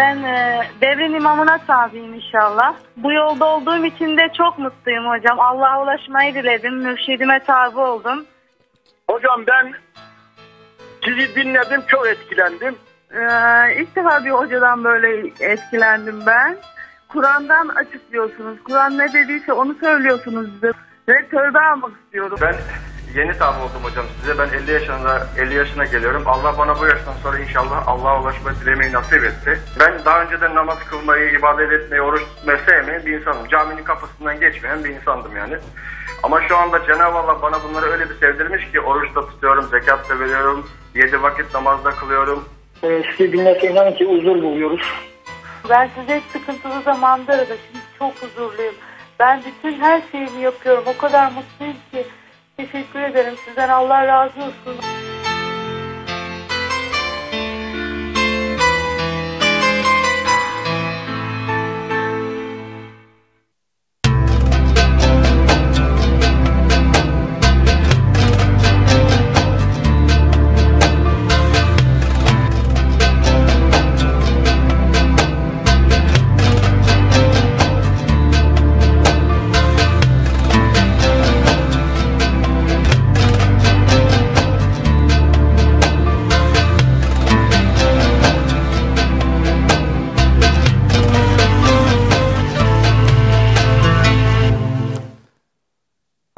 Ben e, devrin imamına tabiyim inşallah. Bu yolda olduğum için de çok mutluyum hocam. Allah'a ulaşmayı diledim. Mürşidime tabi oldum. Hocam ben sizi dinledim. Çok etkilendim. Ee, ilk defa bir hocadan böyle etkilendim ben. Kur'an'dan açıklıyorsunuz. Kur'an ne dediyse onu söylüyorsunuz bize. Ve tövbe almak istiyorum. Ben yeni tabi oldum hocam size. Ben 50 yaşına 50 yaşına geliyorum. Allah bana bu yaştan sonra inşallah Allah'a ulaşma dilemeyi nasip etti. Ben daha önceden namaz kılmayı, ibadet etmeyi, oruç tutmayı sevmeyen bir insanım. Caminin kapısından geçmeyen bir insandım yani. Ama şu anda Cenab-ı Allah bana bunları öyle bir sevdirmiş ki oruçta tutuyorum, zekat da veriyorum, yedi vakit namazda kılıyorum. Ee, sizi dinlerse inanın ki huzur buluyoruz. Ben size sıkıntılı zamanda aradım. Şimdi çok huzurluyum. Ben bütün her şeyimi yapıyorum. O kadar mutluyum ki. Teşekkür ederim. Sizden Allah razı olsun.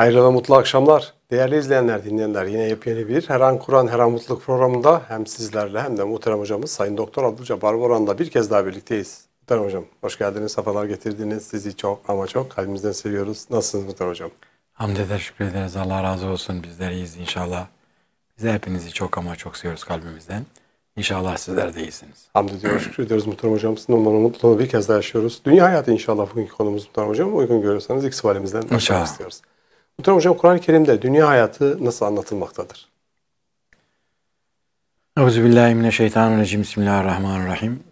Hayırlı ve mutlu akşamlar. Değerli izleyenler, dinleyenler yine yepyeni bir Her An Kur'an, Her An Mutluluk programında hem sizlerle hem de muhterem hocamız Sayın Doktor Abdülcabbar Boran'la bir kez daha birlikteyiz. Muhterem hocam hoş geldiniz, safalar getirdiniz. Sizi çok ama çok kalbimizden seviyoruz. Nasılsınız muhterem hocam? Hamd eder, şükür ederiz. Allah razı olsun. Bizler iyiyiz inşallah. Biz de hepinizi çok ama çok seviyoruz kalbimizden. İnşallah sizler de iyisiniz. Hamd ediyoruz, şükür ederiz muhterem hocam. Sizin olmanın mutluluğunu bir kez daha yaşıyoruz. Dünya hayatı inşallah bugünkü konumuz muhterem hocam. Uygun görürseniz ilk sualimizden başlamak istiyoruz. Muhterem Hocam Kur'an-ı Kerim'de dünya hayatı nasıl anlatılmaktadır? Euzubillahimineşşeytanirracim. Bismillahirrahmanirrahim.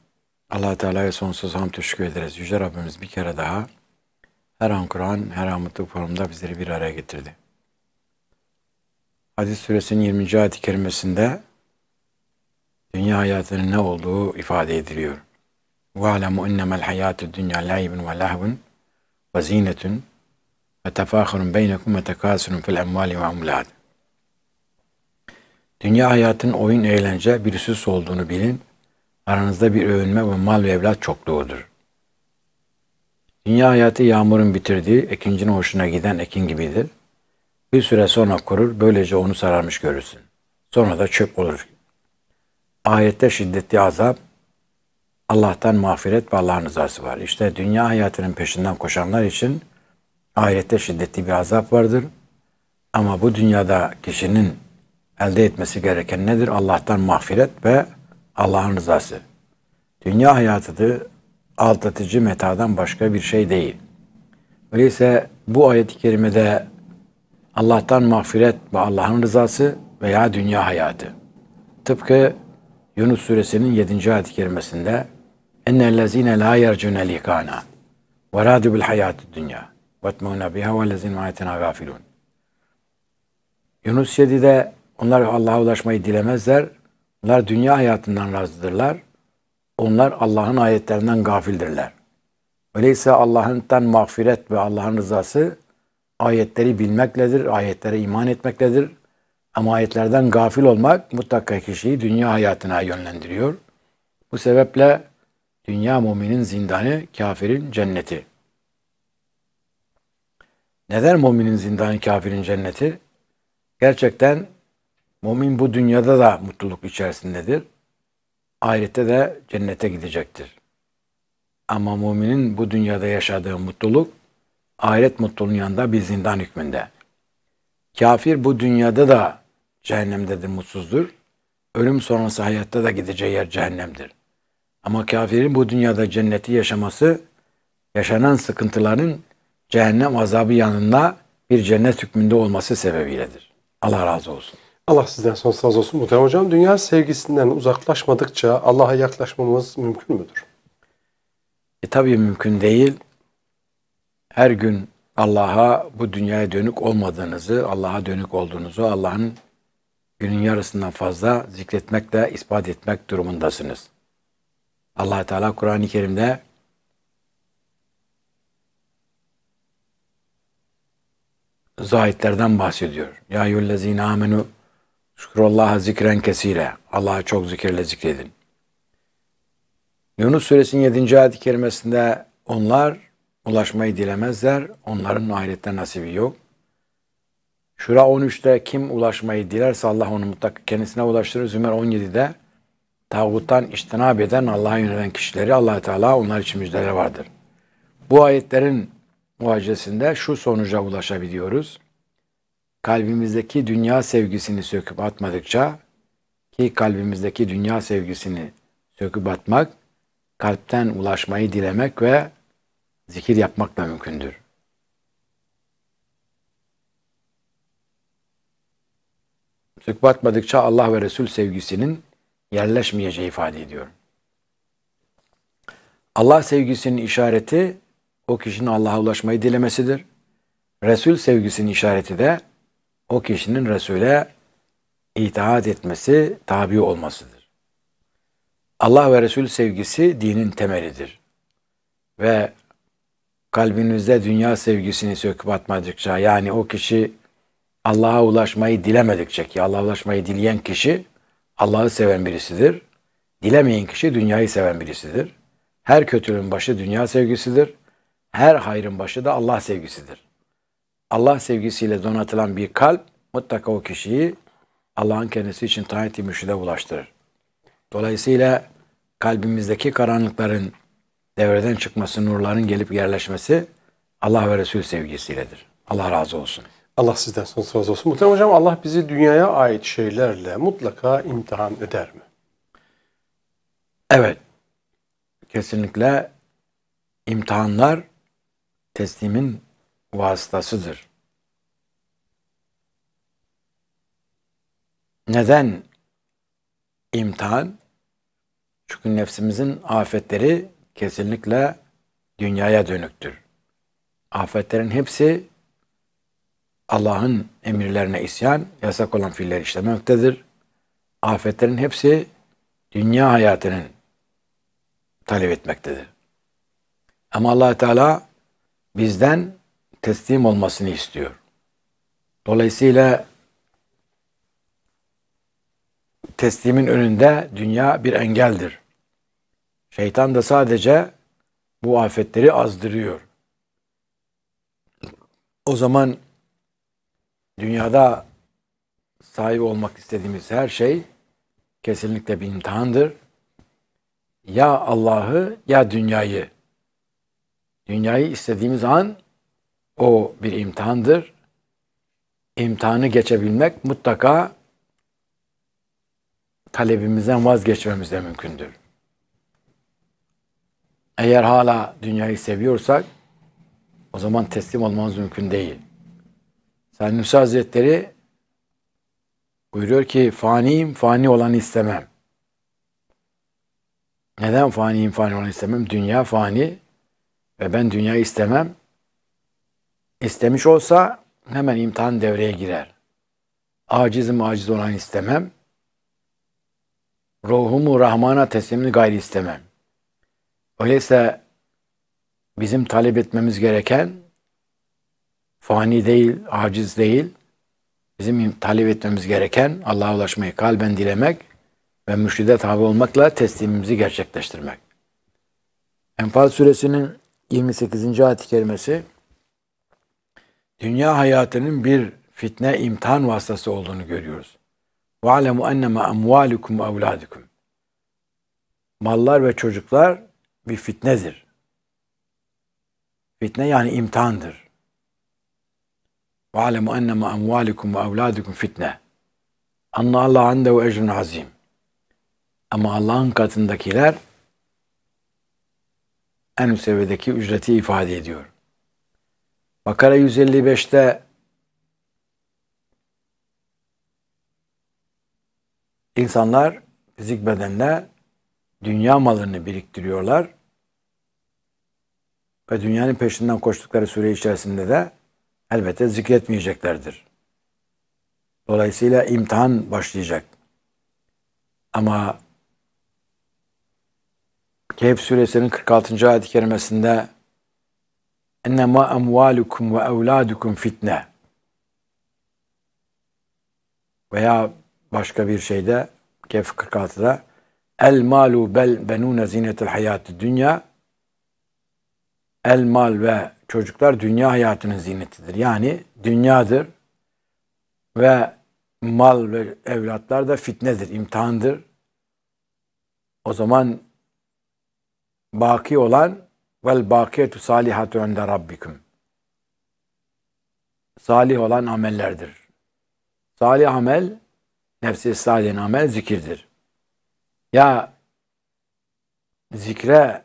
allah Teala'ya sonsuz hamd teşekkür ederiz. Yüce Rabbimiz bir kere daha her an Kur'an, her an mutluluk formunda bizleri bir araya getirdi. Hadis suresinin 20. ayet-i kerimesinde dünya hayatının ne olduğu ifade ediliyor. وَعْلَمُ اِنَّمَا الْحَيَاتُ الدُّنْيَا لَعِبٌ وَلَهْبٌ وَزِينَةٌ ve tefahurun beynekum ve tekasurun fil emvali ve amlad. Dünya hayatın oyun eğlence bir süs olduğunu bilin. Aranızda bir övünme ve mal ve evlat çokluğudur. Dünya hayatı yağmurun bitirdiği, ekincinin hoşuna giden ekin gibidir. Bir süre sonra kurur, böylece onu sararmış görürsün. Sonra da çöp olur. Ayette şiddetli azap, Allah'tan mağfiret ve Allah'ın rızası var. İşte dünya hayatının peşinden koşanlar için ahirette şiddetli bir azap vardır. Ama bu dünyada kişinin elde etmesi gereken nedir? Allah'tan mağfiret ve Allah'ın rızası. Dünya hayatı da aldatıcı metadan başka bir şey değil. Öyleyse bu ayet-i kerimede Allah'tan mağfiret ve Allah'ın rızası veya dünya hayatı. Tıpkı Yunus suresinin 7. ayet-i kerimesinde اَنَّ الَّذ۪ينَ لَا يَرْجُنَ لِكَانَا وَرَادُ بِالْحَيَاتِ الدُّنْيَا وَتْمُونَ بِهَا وَالَّذِينَ مَعَيْتِنَا غَافِلُونَ Yunus 7'de onlar Allah'a ulaşmayı dilemezler. Onlar dünya hayatından razıdırlar. Onlar Allah'ın ayetlerinden gafildirler. Öyleyse Allah'tan mağfiret ve Allah'ın rızası ayetleri bilmekledir, ayetlere iman etmekledir. Ama ayetlerden gafil olmak mutlaka kişiyi dünya hayatına yönlendiriyor. Bu sebeple dünya muminin zindanı, kafirin cenneti. Neden müminin zindanı kafirin cenneti? Gerçekten mümin bu dünyada da mutluluk içerisindedir. Ahirette de cennete gidecektir. Ama müminin bu dünyada yaşadığı mutluluk ahiret mutluluğunun yanında bir zindan hükmünde. Kafir bu dünyada da cehennemdedir, mutsuzdur. Ölüm sonrası hayatta da gideceği yer cehennemdir. Ama kafirin bu dünyada cenneti yaşaması yaşanan sıkıntıların cehennem azabı yanında bir cennet hükmünde olması sebebiyledir. Allah razı olsun. Allah sizden sonsuz razı olsun Muhtemelen Hocam. Dünya sevgisinden uzaklaşmadıkça Allah'a yaklaşmamız mümkün müdür? E tabii mümkün değil. Her gün Allah'a bu dünyaya dönük olmadığınızı, Allah'a dönük olduğunuzu, Allah'ın günün yarısından fazla zikretmekle ispat etmek durumundasınız. allah Teala Kur'an-ı Kerim'de zahitlerden bahsediyor. Ya yüllezine amenu şükrullaha zikren kesire. Allah'ı çok zikirle zikredin. Yunus suresinin 7. ayet-i kerimesinde onlar ulaşmayı dilemezler. Onların ahirette nasibi yok. Şura 13'te kim ulaşmayı dilerse Allah onu mutlak kendisine ulaştırır. Zümer 17'de tağuttan iştinab eden Allah'a yönelen kişileri allah Teala onlar için müjdeleri vardır. Bu ayetlerin muacesinde şu sonuca ulaşabiliyoruz. Kalbimizdeki dünya sevgisini söküp atmadıkça ki kalbimizdeki dünya sevgisini söküp atmak kalpten ulaşmayı dilemek ve zikir yapmakla mümkündür. Söküp atmadıkça Allah ve Resul sevgisinin yerleşmeyeceği ifade ediyorum. Allah sevgisinin işareti o kişinin Allah'a ulaşmayı dilemesidir. Resul sevgisinin işareti de o kişinin Resul'e itaat etmesi, tabi olmasıdır. Allah ve Resul sevgisi dinin temelidir. Ve kalbinizde dünya sevgisini söküp atmadıkça yani o kişi Allah'a ulaşmayı dilemedikçe ki Allah'a ulaşmayı dileyen kişi Allah'ı seven birisidir. Dilemeyen kişi dünyayı seven birisidir. Her kötülüğün başı dünya sevgisidir her hayrın başı da Allah sevgisidir. Allah sevgisiyle donatılan bir kalp mutlaka o kişiyi Allah'ın kendisi için taati müşride ulaştırır. Dolayısıyla kalbimizdeki karanlıkların devreden çıkması, nurların gelip yerleşmesi Allah ve Resul sevgisiyledir. Allah razı olsun. Allah sizden sonsuz razı olsun. Muhterem Hocam Allah bizi dünyaya ait şeylerle mutlaka imtihan eder mi? Evet. Kesinlikle imtihanlar teslimin vasıtasıdır. Neden imtihan? Çünkü nefsimizin afetleri kesinlikle dünyaya dönüktür. Afetlerin hepsi Allah'ın emirlerine isyan, yasak olan fiiller işlemektedir. Afetlerin hepsi dünya hayatının talep etmektedir. Ama allah Teala bizden teslim olmasını istiyor. Dolayısıyla teslimin önünde dünya bir engeldir. Şeytan da sadece bu afetleri azdırıyor. O zaman dünyada sahip olmak istediğimiz her şey kesinlikle bir imtihandır. Ya Allah'ı ya dünyayı Dünyayı istediğimiz an o bir imtihandır. İmtihanı geçebilmek mutlaka talebimizden vazgeçmemiz de mümkündür. Eğer hala dünyayı seviyorsak o zaman teslim olmamız mümkün değil. Sen Sanusi Hazretleri buyuruyor ki faniyim fani olanı istemem. Neden faniyim fani olanı istemem? Dünya fani, ve ben dünya istemem. İstemiş olsa hemen imtihan devreye girer. Acizim aciz olan istemem. Ruhumu Rahman'a teslimini gayri istemem. Öyleyse bizim talep etmemiz gereken fani değil, aciz değil, bizim talep etmemiz gereken Allah'a ulaşmayı kalben dilemek ve müşride tabi olmakla teslimimizi gerçekleştirmek. Enfal suresinin 28. ayet-i kerimesi dünya hayatının bir fitne imtihan vasıtası olduğunu görüyoruz. وَعْلَمُ اَنَّمَا اَمْوَالُكُمْ وَاَوْلَادُكُمْ Mallar ve çocuklar bir fitnedir. Fitne yani imtihandır. وَعْلَمُ اَنَّمَا اَمْوَالُكُمْ وَاَوْلَادُكُمْ fitne. Anna Allah andehu ecrün azim. Ama Allah'ın katındakiler en üst seviyedeki ücreti ifade ediyor. Bakara 155'te insanlar fizik bedenle dünya mallarını biriktiriyorlar ve dünyanın peşinden koştukları süre içerisinde de elbette zikretmeyeceklerdir. Dolayısıyla imtihan başlayacak. Ama Kehf suresinin 46. ayet-i kerimesinde ennemâ emvâlukum ve evlâdukum fitne veya başka bir şeyde Kehf 46'da el malu bel benûne zinetel hayatı dünya el mal ve çocuklar dünya hayatının zinetidir. Yani dünyadır ve mal ve evlatlar da fitnedir, imtihandır. O zaman baki olan vel bakiyetu salihatu önde Rabbiküm Salih olan amellerdir. Salih amel, nefsi salih amel zikirdir. Ya zikre,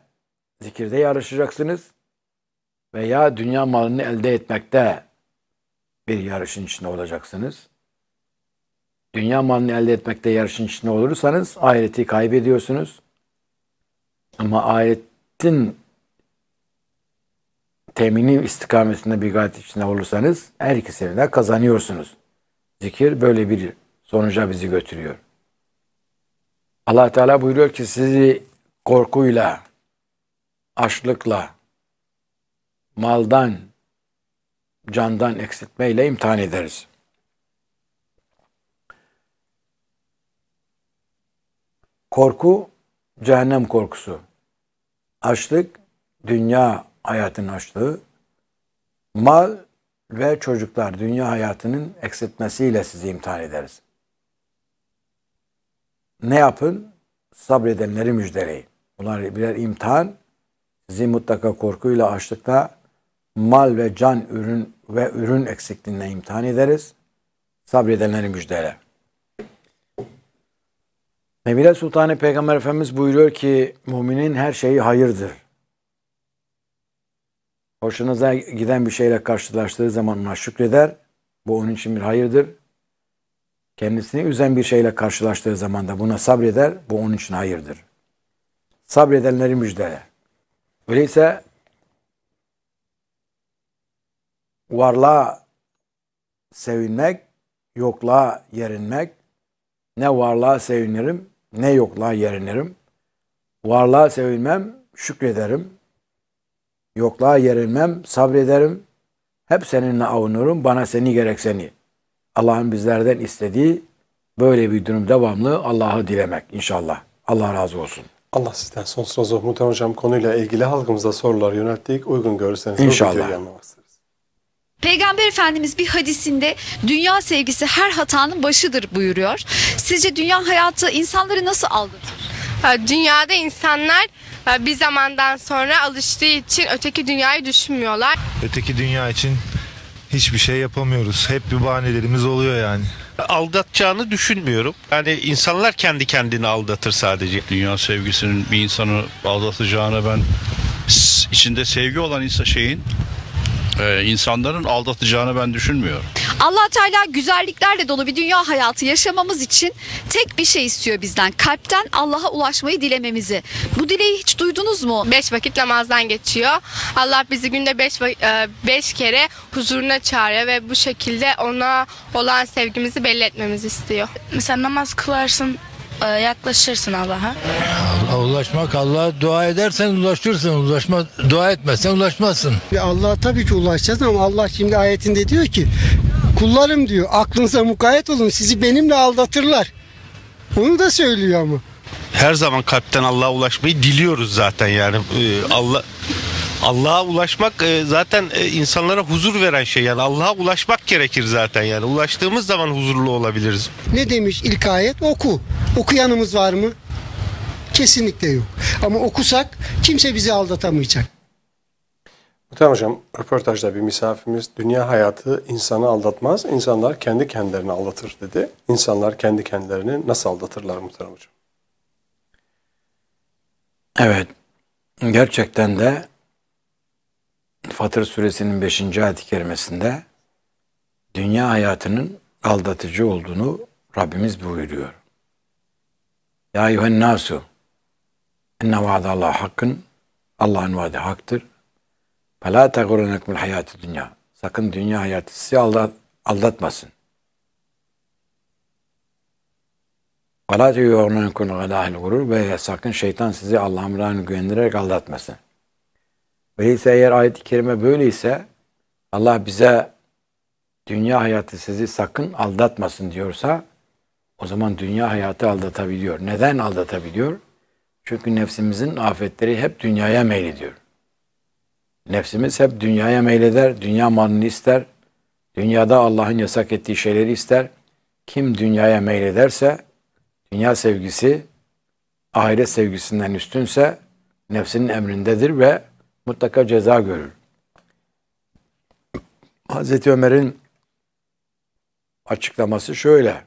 zikirde yarışacaksınız veya dünya malını elde etmekte bir yarışın içinde olacaksınız. Dünya malını elde etmekte yarışın içinde olursanız ahireti kaybediyorsunuz. Ama ayetin temini istikametinde bir gayet içinde olursanız her ikisini de kazanıyorsunuz. Zikir böyle bir sonuca bizi götürüyor. allah Teala buyuruyor ki sizi korkuyla, açlıkla, maldan, candan eksiltmeyle imtihan ederiz. Korku, cehennem korkusu. Açlık, dünya hayatının açlığı, mal ve çocuklar dünya hayatının eksiltmesiyle sizi imtihan ederiz. Ne yapın? Sabredenleri müjdeleyin. Bunlar birer imtihan. Sizi mutlaka korkuyla, açlıkta mal ve can ürün ve ürün eksikliğinden imtihan ederiz. Sabredenleri müjdele. Nebile Sultanı Peygamber Efendimiz buyuruyor ki müminin her şeyi hayırdır. Hoşunuza giden bir şeyle karşılaştığı zaman ona şükreder. Bu onun için bir hayırdır. Kendisini üzen bir şeyle karşılaştığı zaman da buna sabreder. Bu onun için hayırdır. Sabredenleri müjdele. Öyleyse varlığa sevinmek, yokluğa yerinmek, ne varlığa sevinirim ne yokluğa yerinirim. Varlığa sevilmem, şükrederim. Yokluğa yerilmem, sabrederim. Hep seninle avunurum, bana seni gerek seni. Allah'ın bizlerden istediği böyle bir durum devamlı Allah'ı dilemek inşallah. Allah razı olsun. Allah sizden sonsuz razı olsun. Muhtemelen hocam konuyla ilgili halkımıza sorular yönelttik. Uygun görürseniz inşallah. Peygamber Efendimiz bir hadisinde dünya sevgisi her hatanın başıdır buyuruyor. Sizce dünya hayatı insanları nasıl aldatır? Dünyada insanlar bir zamandan sonra alıştığı için öteki dünyayı düşünmüyorlar. Öteki dünya için hiçbir şey yapamıyoruz. Hep bir bahanelerimiz oluyor yani. Aldatacağını düşünmüyorum. Yani insanlar kendi kendini aldatır sadece. Dünya sevgisinin bir insanı aldatacağına ben içinde sevgi olan insan şeyin e, insanların aldatacağını ben düşünmüyorum. Allah Teala güzelliklerle dolu bir dünya hayatı yaşamamız için tek bir şey istiyor bizden. Kalpten Allah'a ulaşmayı dilememizi. Bu dileği hiç duydunuz mu? Beş vakit namazdan geçiyor. Allah bizi günde beş, e, beş kere huzuruna çağırıyor ve bu şekilde ona olan sevgimizi belli etmemizi istiyor. Mesela namaz kılarsın ee, yaklaşırsın Allah'a. Allah ulaşmak Allah'a dua edersen ulaşırsın. Ulaşma, dua etmezsen ulaşmazsın. Allah tabii ki ulaşacağız ama Allah şimdi ayetinde diyor ki kullarım diyor aklınıza mukayet olun sizi benimle aldatırlar. Onu da söylüyor ama. Her zaman kalpten Allah'a ulaşmayı diliyoruz zaten yani. Ee, Allah Allah'a ulaşmak e, zaten e, insanlara huzur veren şey yani Allah'a ulaşmak gerekir zaten yani ulaştığımız zaman huzurlu olabiliriz. Ne demiş ilk ayet? Oku. Okuyanımız var mı? Kesinlikle yok. Ama okusak kimse bizi aldatamayacak. Muhtemelen hocam röportajda bir misafirimiz dünya hayatı insanı aldatmaz, insanlar kendi kendilerini aldatır dedi. İnsanlar kendi kendilerini nasıl aldatırlar muhtemelen hocam? Evet, gerçekten de Fatır suresinin 5. ayet-i kerimesinde dünya hayatının aldatıcı olduğunu Rabbimiz buyuruyor. Ya eyyühen nasu enne Allah hakkın Allah'ın vaadi haktır. Fela tegurrenekmül hayatı dünya. Sakın dünya hayatı sizi aldat, aldatmasın. Ve la teyûrnekul gurur ve sakın şeytan sizi Allah'ın güvenerek aldatmasın. Öyleyse eğer ayet-i kerime böyleyse Allah bize dünya hayatı sizi sakın aldatmasın diyorsa o zaman dünya hayatı aldatabiliyor. Neden aldatabiliyor? Çünkü nefsimizin afetleri hep dünyaya meylediyor. Nefsimiz hep dünyaya meyleder, dünya malını ister, dünyada Allah'ın yasak ettiği şeyleri ister. Kim dünyaya meylederse, dünya sevgisi ahiret sevgisinden üstünse nefsinin emrindedir ve mutlaka ceza görür. Hazreti Ömer'in açıklaması şöyle.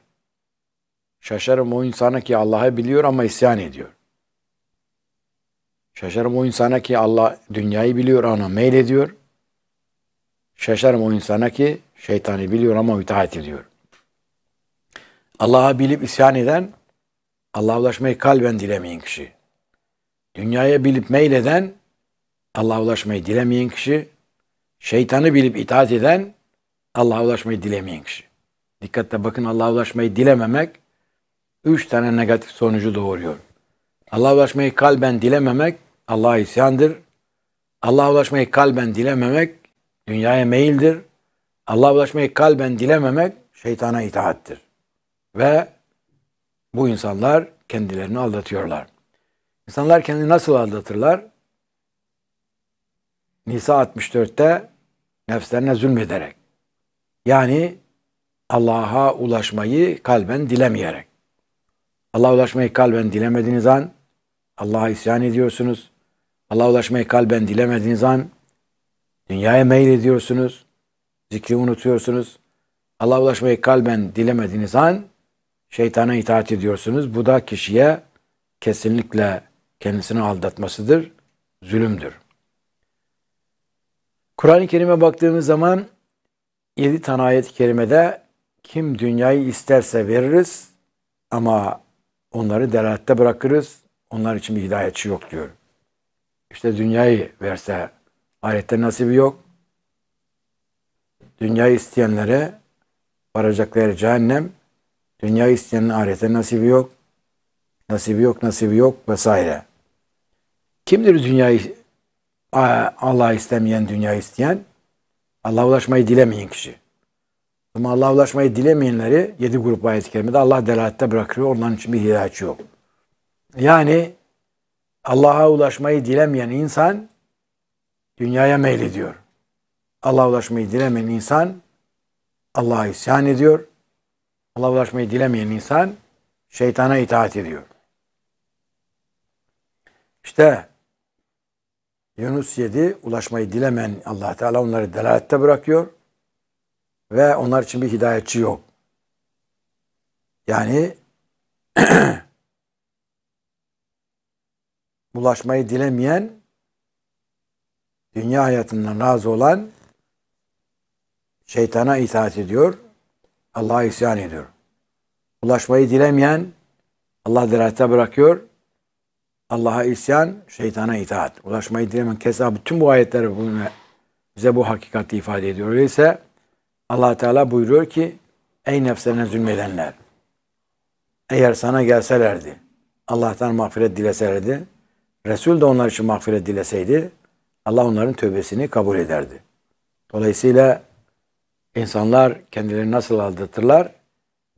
Şaşarım o insana ki Allah'ı biliyor ama isyan ediyor. Şaşarım o insana ki Allah dünyayı biliyor ama meylediyor. Şaşarım o insana ki şeytanı biliyor ama itaat ediyor. Allah'a bilip isyan eden, Allah'a ulaşmayı kalben dilemeyen kişi. Dünyaya bilip meyleden, Allah'a ulaşmayı dilemeyen kişi, şeytanı bilip itaat eden Allah'a ulaşmayı dilemeyen kişi. Dikkatle bakın Allah'a ulaşmayı dilememek üç tane negatif sonucu doğuruyor. Allah'a ulaşmayı kalben dilememek Allah'a isyandır. Allah'a ulaşmayı kalben dilememek dünyaya meyildir. Allah'a ulaşmayı kalben dilememek şeytana itaattir. Ve bu insanlar kendilerini aldatıyorlar. İnsanlar kendini nasıl aldatırlar? Nisa 64'te nefslerine zulmederek. Yani Allah'a ulaşmayı kalben dilemeyerek. Allah'a ulaşmayı kalben dilemediğiniz an Allah'a isyan ediyorsunuz. Allah'a ulaşmayı kalben dilemediğiniz an dünyaya meyil ediyorsunuz. Zikri unutuyorsunuz. Allah'a ulaşmayı kalben dilemediğiniz an şeytana itaat ediyorsunuz. Bu da kişiye kesinlikle kendisini aldatmasıdır, zulümdür. Kur'an-ı Kerim'e baktığımız zaman 7 tane ayet-i kerimede kim dünyayı isterse veririz ama onları delalette bırakırız. Onlar için bir hidayetçi yok diyor. İşte dünyayı verse ahirette nasibi yok. Dünyayı isteyenlere varacakları cehennem, dünyayı isteyenin ahirete nasibi yok. Nasibi yok, nasibi yok vesaire. Kimdir dünyayı Allah istemeyen, dünya isteyen, Allah'a ulaşmayı dilemeyen kişi. Ama Allah'a ulaşmayı dilemeyenleri yedi grup ayet-i kerimede Allah delalette bırakıyor. Onların için bir hidayet yok. Yani Allah'a ulaşmayı dilemeyen insan dünyaya meylediyor. Allah'a ulaşmayı dilemeyen insan Allah'a isyan ediyor. Allah'a ulaşmayı dilemeyen insan şeytana itaat ediyor. İşte Yunus 7 ulaşmayı dilemeyen allah Teala onları delalette bırakıyor ve onlar için bir hidayetçi yok. Yani ulaşmayı dilemeyen dünya hayatından razı olan şeytana itaat ediyor, Allah'a isyan ediyor. Ulaşmayı dilemeyen Allah delalette bırakıyor Allah'a isyan, şeytana itaat. Ulaşmayı dilemen kesa bütün bu ayetler bunu, bize bu hakikati ifade ediyor. Öyleyse allah Teala buyuruyor ki ey nefslerine zulmedenler eğer sana gelselerdi Allah'tan mağfiret dileselerdi Resul de onlar için mağfiret dileseydi Allah onların tövbesini kabul ederdi. Dolayısıyla insanlar kendilerini nasıl aldatırlar?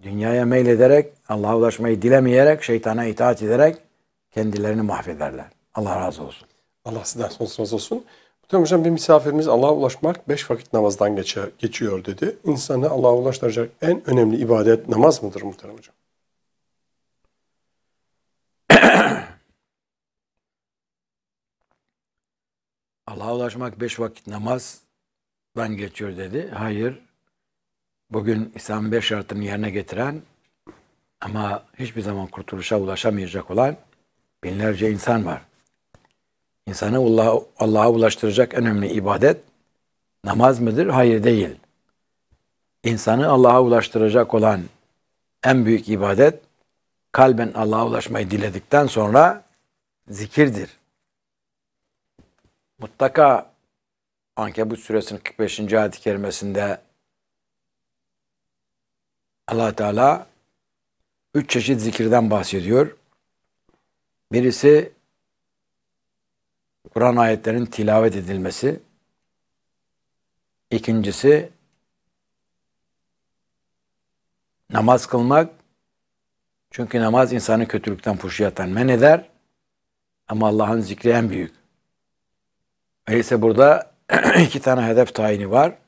Dünyaya meylederek, Allah'a ulaşmayı dilemeyerek, şeytana itaat ederek kendilerini mahvederler. Allah razı olsun. Allah sizden sonsuz olsun. Muhtemelen hocam bir misafirimiz Allah'a ulaşmak beş vakit namazdan geçer, geçiyor dedi. İnsanı Allah'a ulaştıracak en önemli ibadet namaz mıdır muhtemelen hocam? Allah'a ulaşmak beş vakit namazdan geçiyor dedi. Hayır. Bugün İslam'ın beş şartını yerine getiren ama hiçbir zaman kurtuluşa ulaşamayacak olan Binlerce insan var. İnsanı Allah'a Allah ulaştıracak en önemli ibadet namaz mıdır? Hayır değil. İnsanı Allah'a ulaştıracak olan en büyük ibadet kalben Allah'a ulaşmayı diledikten sonra zikirdir. Mutlaka Ankebut suresinin 45. ayet-i kerimesinde allah Teala üç çeşit zikirden bahsediyor. Birisi Kur'an ayetlerinin tilavet edilmesi. İkincisi namaz kılmak. Çünkü namaz insanı kötülükten, fuhşiyattan men eder. Ama Allah'ın zikri en büyük. Öyleyse burada iki tane hedef tayini var.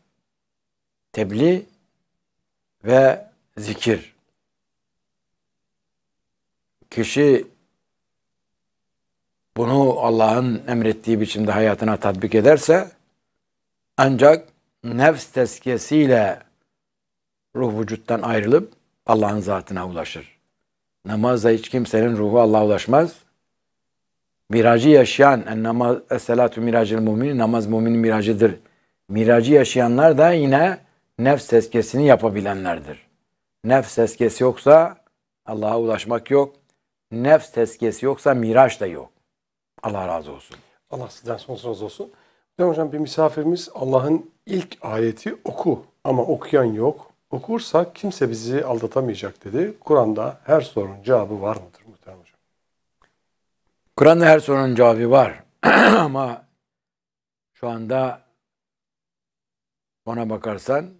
Tebliğ ve zikir. Kişi bunu Allah'ın emrettiği biçimde hayatına tatbik ederse ancak nefs tezkiyesiyle ruh vücuttan ayrılıp Allah'ın zatına ulaşır. Namazda hiç kimsenin ruhu Allah'a ulaşmaz. Miracı yaşayan, en namaz, es miracil mumini, namaz muminin miracıdır. Miracı yaşayanlar da yine nefs tezkiyesini yapabilenlerdir. Nefs tezkiyesi yoksa Allah'a ulaşmak yok. Nefs tezkiyesi yoksa miraç da yok. Allah razı olsun. Allah sizden sonsuz razı olsun. Ben hocam bir misafirimiz Allah'ın ilk ayeti oku ama okuyan yok. Okursa kimse bizi aldatamayacak dedi. Kur'an'da her sorunun cevabı var mıdır muhterem hocam? Kur'an'da her sorunun cevabı var. ama şu anda ona bakarsan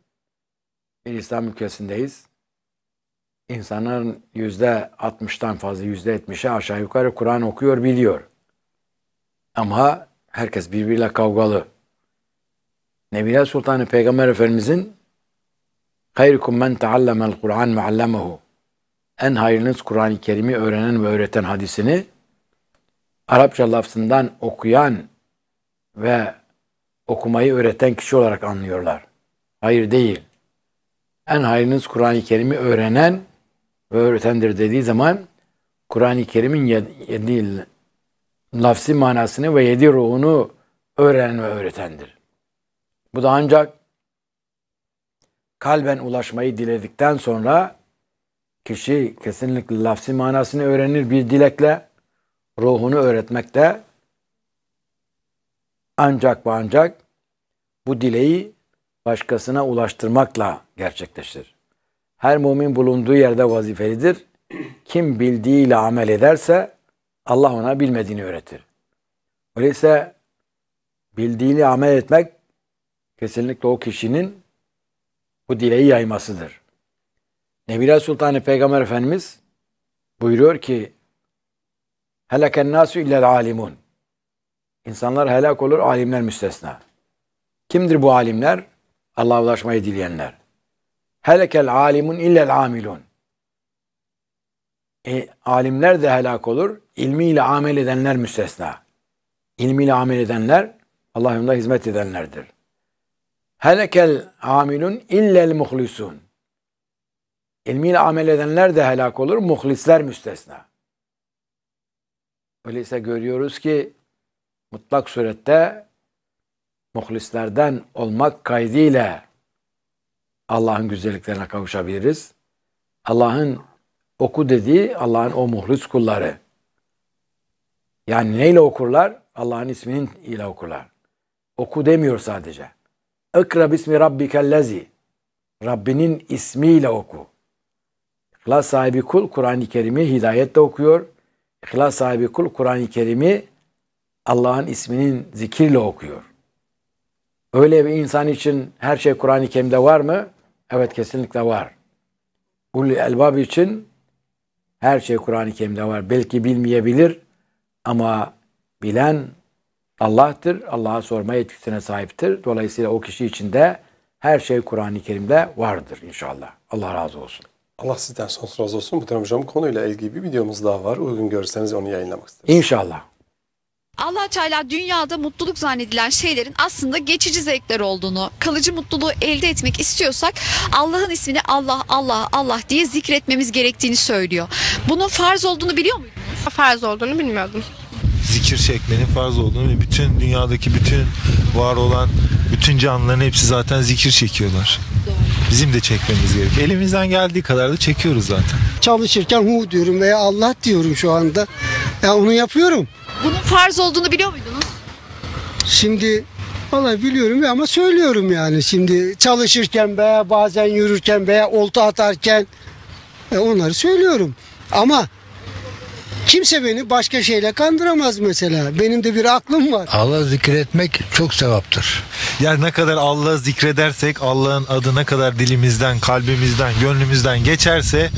bir İslam ülkesindeyiz. İnsanların yüzde 60'tan fazla yüzde 70'e aşağı yukarı Kur'an okuyor biliyor. Ama herkes birbiriyle kavgalı. Nebiler Sultanı Peygamber Efendimizin Hayrikum men taallamel Kur'an ve allamehu. En hayırlınız Kur'an-ı Kerim'i öğrenen ve öğreten hadisini Arapça lafzından okuyan ve okumayı öğreten kişi olarak anlıyorlar. Hayır değil. En hayırlınız Kur'an-ı Kerim'i öğrenen ve öğretendir dediği zaman Kur'an-ı Kerim'in lafsi manasını ve yedi ruhunu öğrenen ve öğretendir. Bu da ancak kalben ulaşmayı diledikten sonra kişi kesinlikle lafsi manasını öğrenir bir dilekle ruhunu öğretmek de ancak ve ancak bu dileği başkasına ulaştırmakla gerçekleşir. Her mümin bulunduğu yerde vazifelidir. Kim bildiğiyle amel ederse Allah ona bilmediğini öğretir. Öyleyse bildiğini amel etmek kesinlikle o kişinin bu dileği yaymasıdır. Nebile Sultanı Peygamber Efendimiz buyuruyor ki Heleken nasu illel alimun. İnsanlar helak olur, alimler müstesna. Kimdir bu alimler? Allah'a ulaşmayı dileyenler. Helekel alimun illel amilun. E, alimler de helak olur, ilmiyle amel edenler müstesna. İlmiyle amel edenler Allah yolunda hizmet edenlerdir. Helekel amilun illel muhlisun. İlmiyle amel edenler de helak olur, muhlisler müstesna. Öyleyse görüyoruz ki mutlak surette muhlislerden olmak kaydıyla Allah'ın güzelliklerine kavuşabiliriz. Allah'ın oku dediği Allah'ın o muhlis kulları. Yani neyle okurlar? Allah'ın isminin ile okurlar. Oku demiyor sadece. Okra bismi rabbikellezi. Rabbinin ismiyle oku. İhlas sahibi kul Kur'an-ı Kerim'i hidayetle okuyor. İhlas sahibi kul Kur'an-ı Kerim'i Allah'ın isminin zikirle okuyor. Öyle bir insan için her şey Kur'an-ı Kerim'de var mı? Evet kesinlikle var. Ulul elbab için her şey Kur'an-ı Kerim'de var. Belki bilmeyebilir ama bilen Allah'tır. Allah'a sorma yetkisine sahiptir. Dolayısıyla o kişi içinde her şey Kur'an-ı Kerim'de vardır inşallah. Allah razı olsun. Allah sizden sonsuz razı olsun. Bu Hocam konuyla ilgili bir videomuz daha var. Uygun görürseniz onu yayınlamak isteriz. İnşallah. Allah Teala dünyada mutluluk zannedilen şeylerin aslında geçici zevkler olduğunu, kalıcı mutluluğu elde etmek istiyorsak Allah'ın ismini Allah Allah Allah diye zikretmemiz gerektiğini söylüyor. Bunun farz olduğunu biliyor muyuz? Farz olduğunu bilmiyordum. Zikir çekmenin farz olduğunu bütün dünyadaki bütün var olan bütün canlıların hepsi zaten zikir çekiyorlar. Bizim de çekmemiz gerekiyor. Elimizden geldiği kadar da çekiyoruz zaten. Çalışırken hu diyorum veya Allah diyorum şu anda. Ya onu yapıyorum. Bunun farz olduğunu biliyor muydunuz? Şimdi Vallahi biliyorum ama söylüyorum yani. Şimdi çalışırken veya bazen yürürken veya olta atarken e, onları söylüyorum. Ama Kimse beni başka şeyle kandıramaz mesela. Benim de bir aklım var. Allah zikretmek çok sevaptır. Yani ne kadar Allah zikredersek Allah'ın adı ne kadar dilimizden, kalbimizden, gönlümüzden geçerse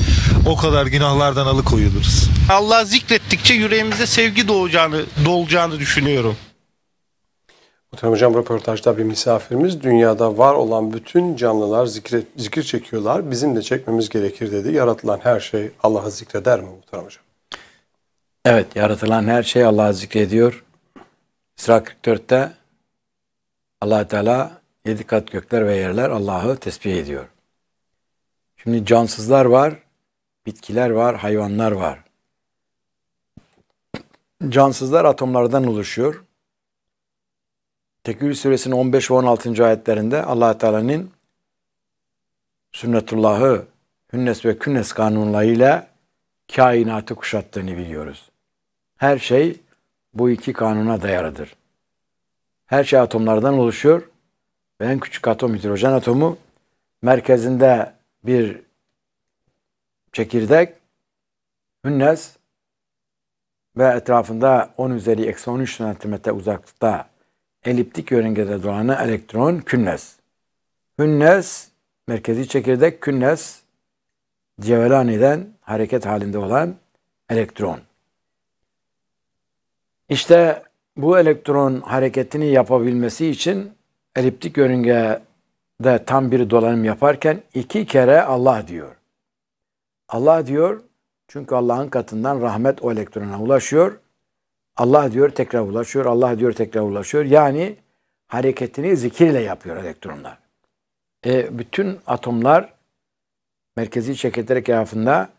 o kadar günahlardan alıkoyuluruz. Allah zikrettikçe yüreğimize sevgi doğacağını, dolacağını düşünüyorum. Muhterem Hocam röportajda bir misafirimiz dünyada var olan bütün canlılar zikre, zikir çekiyorlar. Bizim de çekmemiz gerekir dedi. Yaratılan her şey Allah'ı zikreder mi Muhterem Hocam? Evet, yaratılan her şey Allah'ı zikrediyor. İsra 44'te allah Teala yedi kat gökler ve yerler Allah'ı tesbih ediyor. Şimdi cansızlar var, bitkiler var, hayvanlar var. Cansızlar atomlardan oluşuyor. Tekül suresinin 15 ve 16. ayetlerinde allah Teala'nın sünnetullahı, hünnes ve künnes kanunlarıyla kainatı kuşattığını biliyoruz. Her şey bu iki kanuna dayalıdır. Her şey atomlardan oluşuyor en küçük atom hidrojen atomu merkezinde bir çekirdek, hünnes ve etrafında 10 üzeri eksi 13 santimetre uzaklıkta eliptik yörüngede dolanan elektron künnes. Hünnes, merkezi çekirdek künnes, Cevlani'den hareket halinde olan elektron. İşte bu elektron hareketini yapabilmesi için eliptik yörüngede tam bir dolanım yaparken iki kere Allah diyor. Allah diyor çünkü Allah'ın katından rahmet o elektrona ulaşıyor. Allah diyor tekrar ulaşıyor. Allah diyor tekrar ulaşıyor. Yani hareketini zikirle yapıyor elektronlar. E, bütün atomlar merkezi çekirdeği etrafında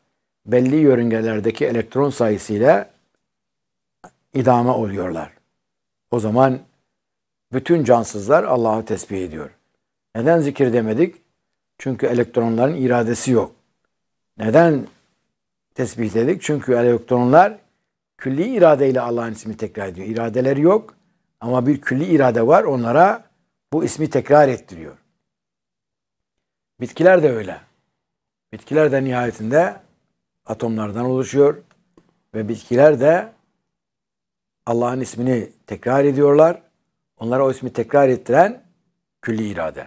belli yörüngelerdeki elektron sayısıyla idame oluyorlar. O zaman bütün cansızlar Allah'ı tesbih ediyor. Neden zikir demedik? Çünkü elektronların iradesi yok. Neden tesbih dedik? Çünkü elektronlar külli iradeyle Allah'ın ismini tekrar ediyor. İradeleri yok ama bir külli irade var onlara bu ismi tekrar ettiriyor. Bitkiler de öyle. Bitkiler de nihayetinde atomlardan oluşuyor ve bitkiler de Allah'ın ismini tekrar ediyorlar. Onlara o ismi tekrar ettiren külli irade.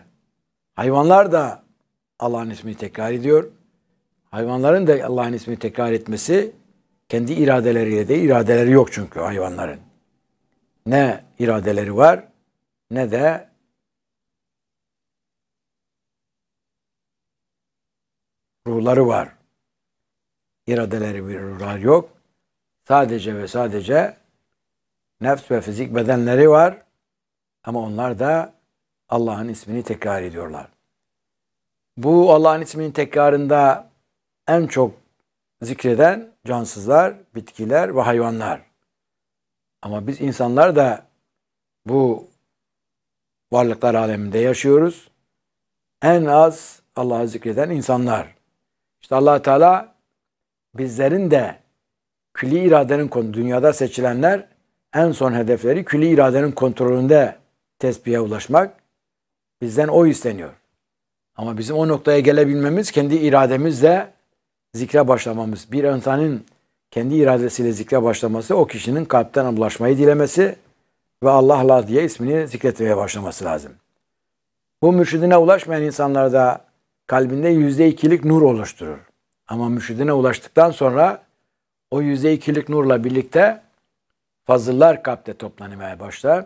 Hayvanlar da Allah'ın ismini tekrar ediyor. Hayvanların da Allah'ın ismini tekrar etmesi kendi iradeleriyle de iradeleri yok çünkü hayvanların. Ne iradeleri var ne de ruhları var. İradeleri bir ruhlar yok. Sadece ve sadece nefs ve fizik bedenleri var. Ama onlar da Allah'ın ismini tekrar ediyorlar. Bu Allah'ın isminin tekrarında en çok zikreden cansızlar, bitkiler ve hayvanlar. Ama biz insanlar da bu varlıklar aleminde yaşıyoruz. En az Allah'ı zikreden insanlar. İşte allah Teala bizlerin de külli iradenin konu dünyada seçilenler en son hedefleri külli iradenin kontrolünde tesbihe ulaşmak bizden o isteniyor. Ama bizim o noktaya gelebilmemiz kendi irademizle zikre başlamamız. Bir insanın kendi iradesiyle zikre başlaması o kişinin kalpten ulaşmayı dilemesi ve Allah'la diye ismini zikretmeye başlaması lazım. Bu mürşidine ulaşmayan insanlarda kalbinde yüzde ikilik nur oluşturur. Ama mürşidine ulaştıktan sonra o yüzde ikilik nurla birlikte fazıllar kalpte toplanmaya başlar.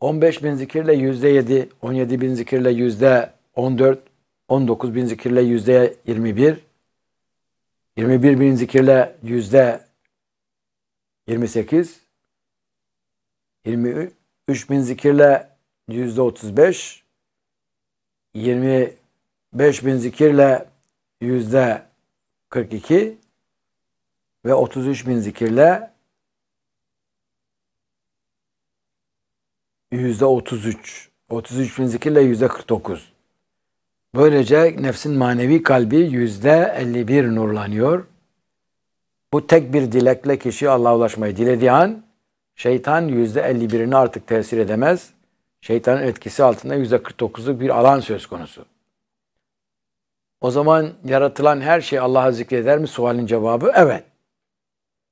15 bin zikirle yüzde yedi, 17 bin zikirle yüzde 14, 19 bin zikirle yüzde 21, 21 bin zikirle yüzde 28, 23 bin zikirle yüzde 35, 25 bin zikirle yüzde 42 ve 33 bin zikirle yüzde 33. 33 bin zikirle yüzde 49. Böylece nefsin manevi kalbi yüzde 51 nurlanıyor. Bu tek bir dilekle kişi Allah'a ulaşmayı dilediği an şeytan yüzde 51'ini artık tesir edemez. Şeytanın etkisi altında yüzde 49'luk bir alan söz konusu. O zaman yaratılan her şey Allah'a zikreder mi? Sualin cevabı evet.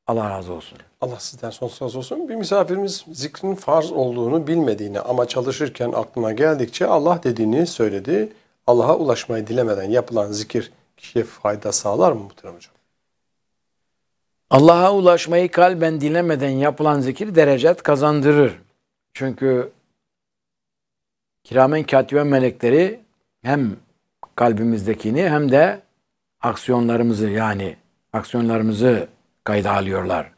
Allah razı olsun. Allah sizden sonsuz razı olsun. Bir misafirimiz zikrin farz olduğunu bilmediğini ama çalışırken aklına geldikçe Allah dediğini söyledi. Allah'a ulaşmayı dilemeden yapılan zikir kişiye fayda sağlar mı muhterem hocam? Allah'a ulaşmayı kalben dilemeden yapılan zikir derecet kazandırır. Çünkü kiramen katiben melekleri hem kalbimizdekini hem de aksiyonlarımızı yani aksiyonlarımızı kayda alıyorlar.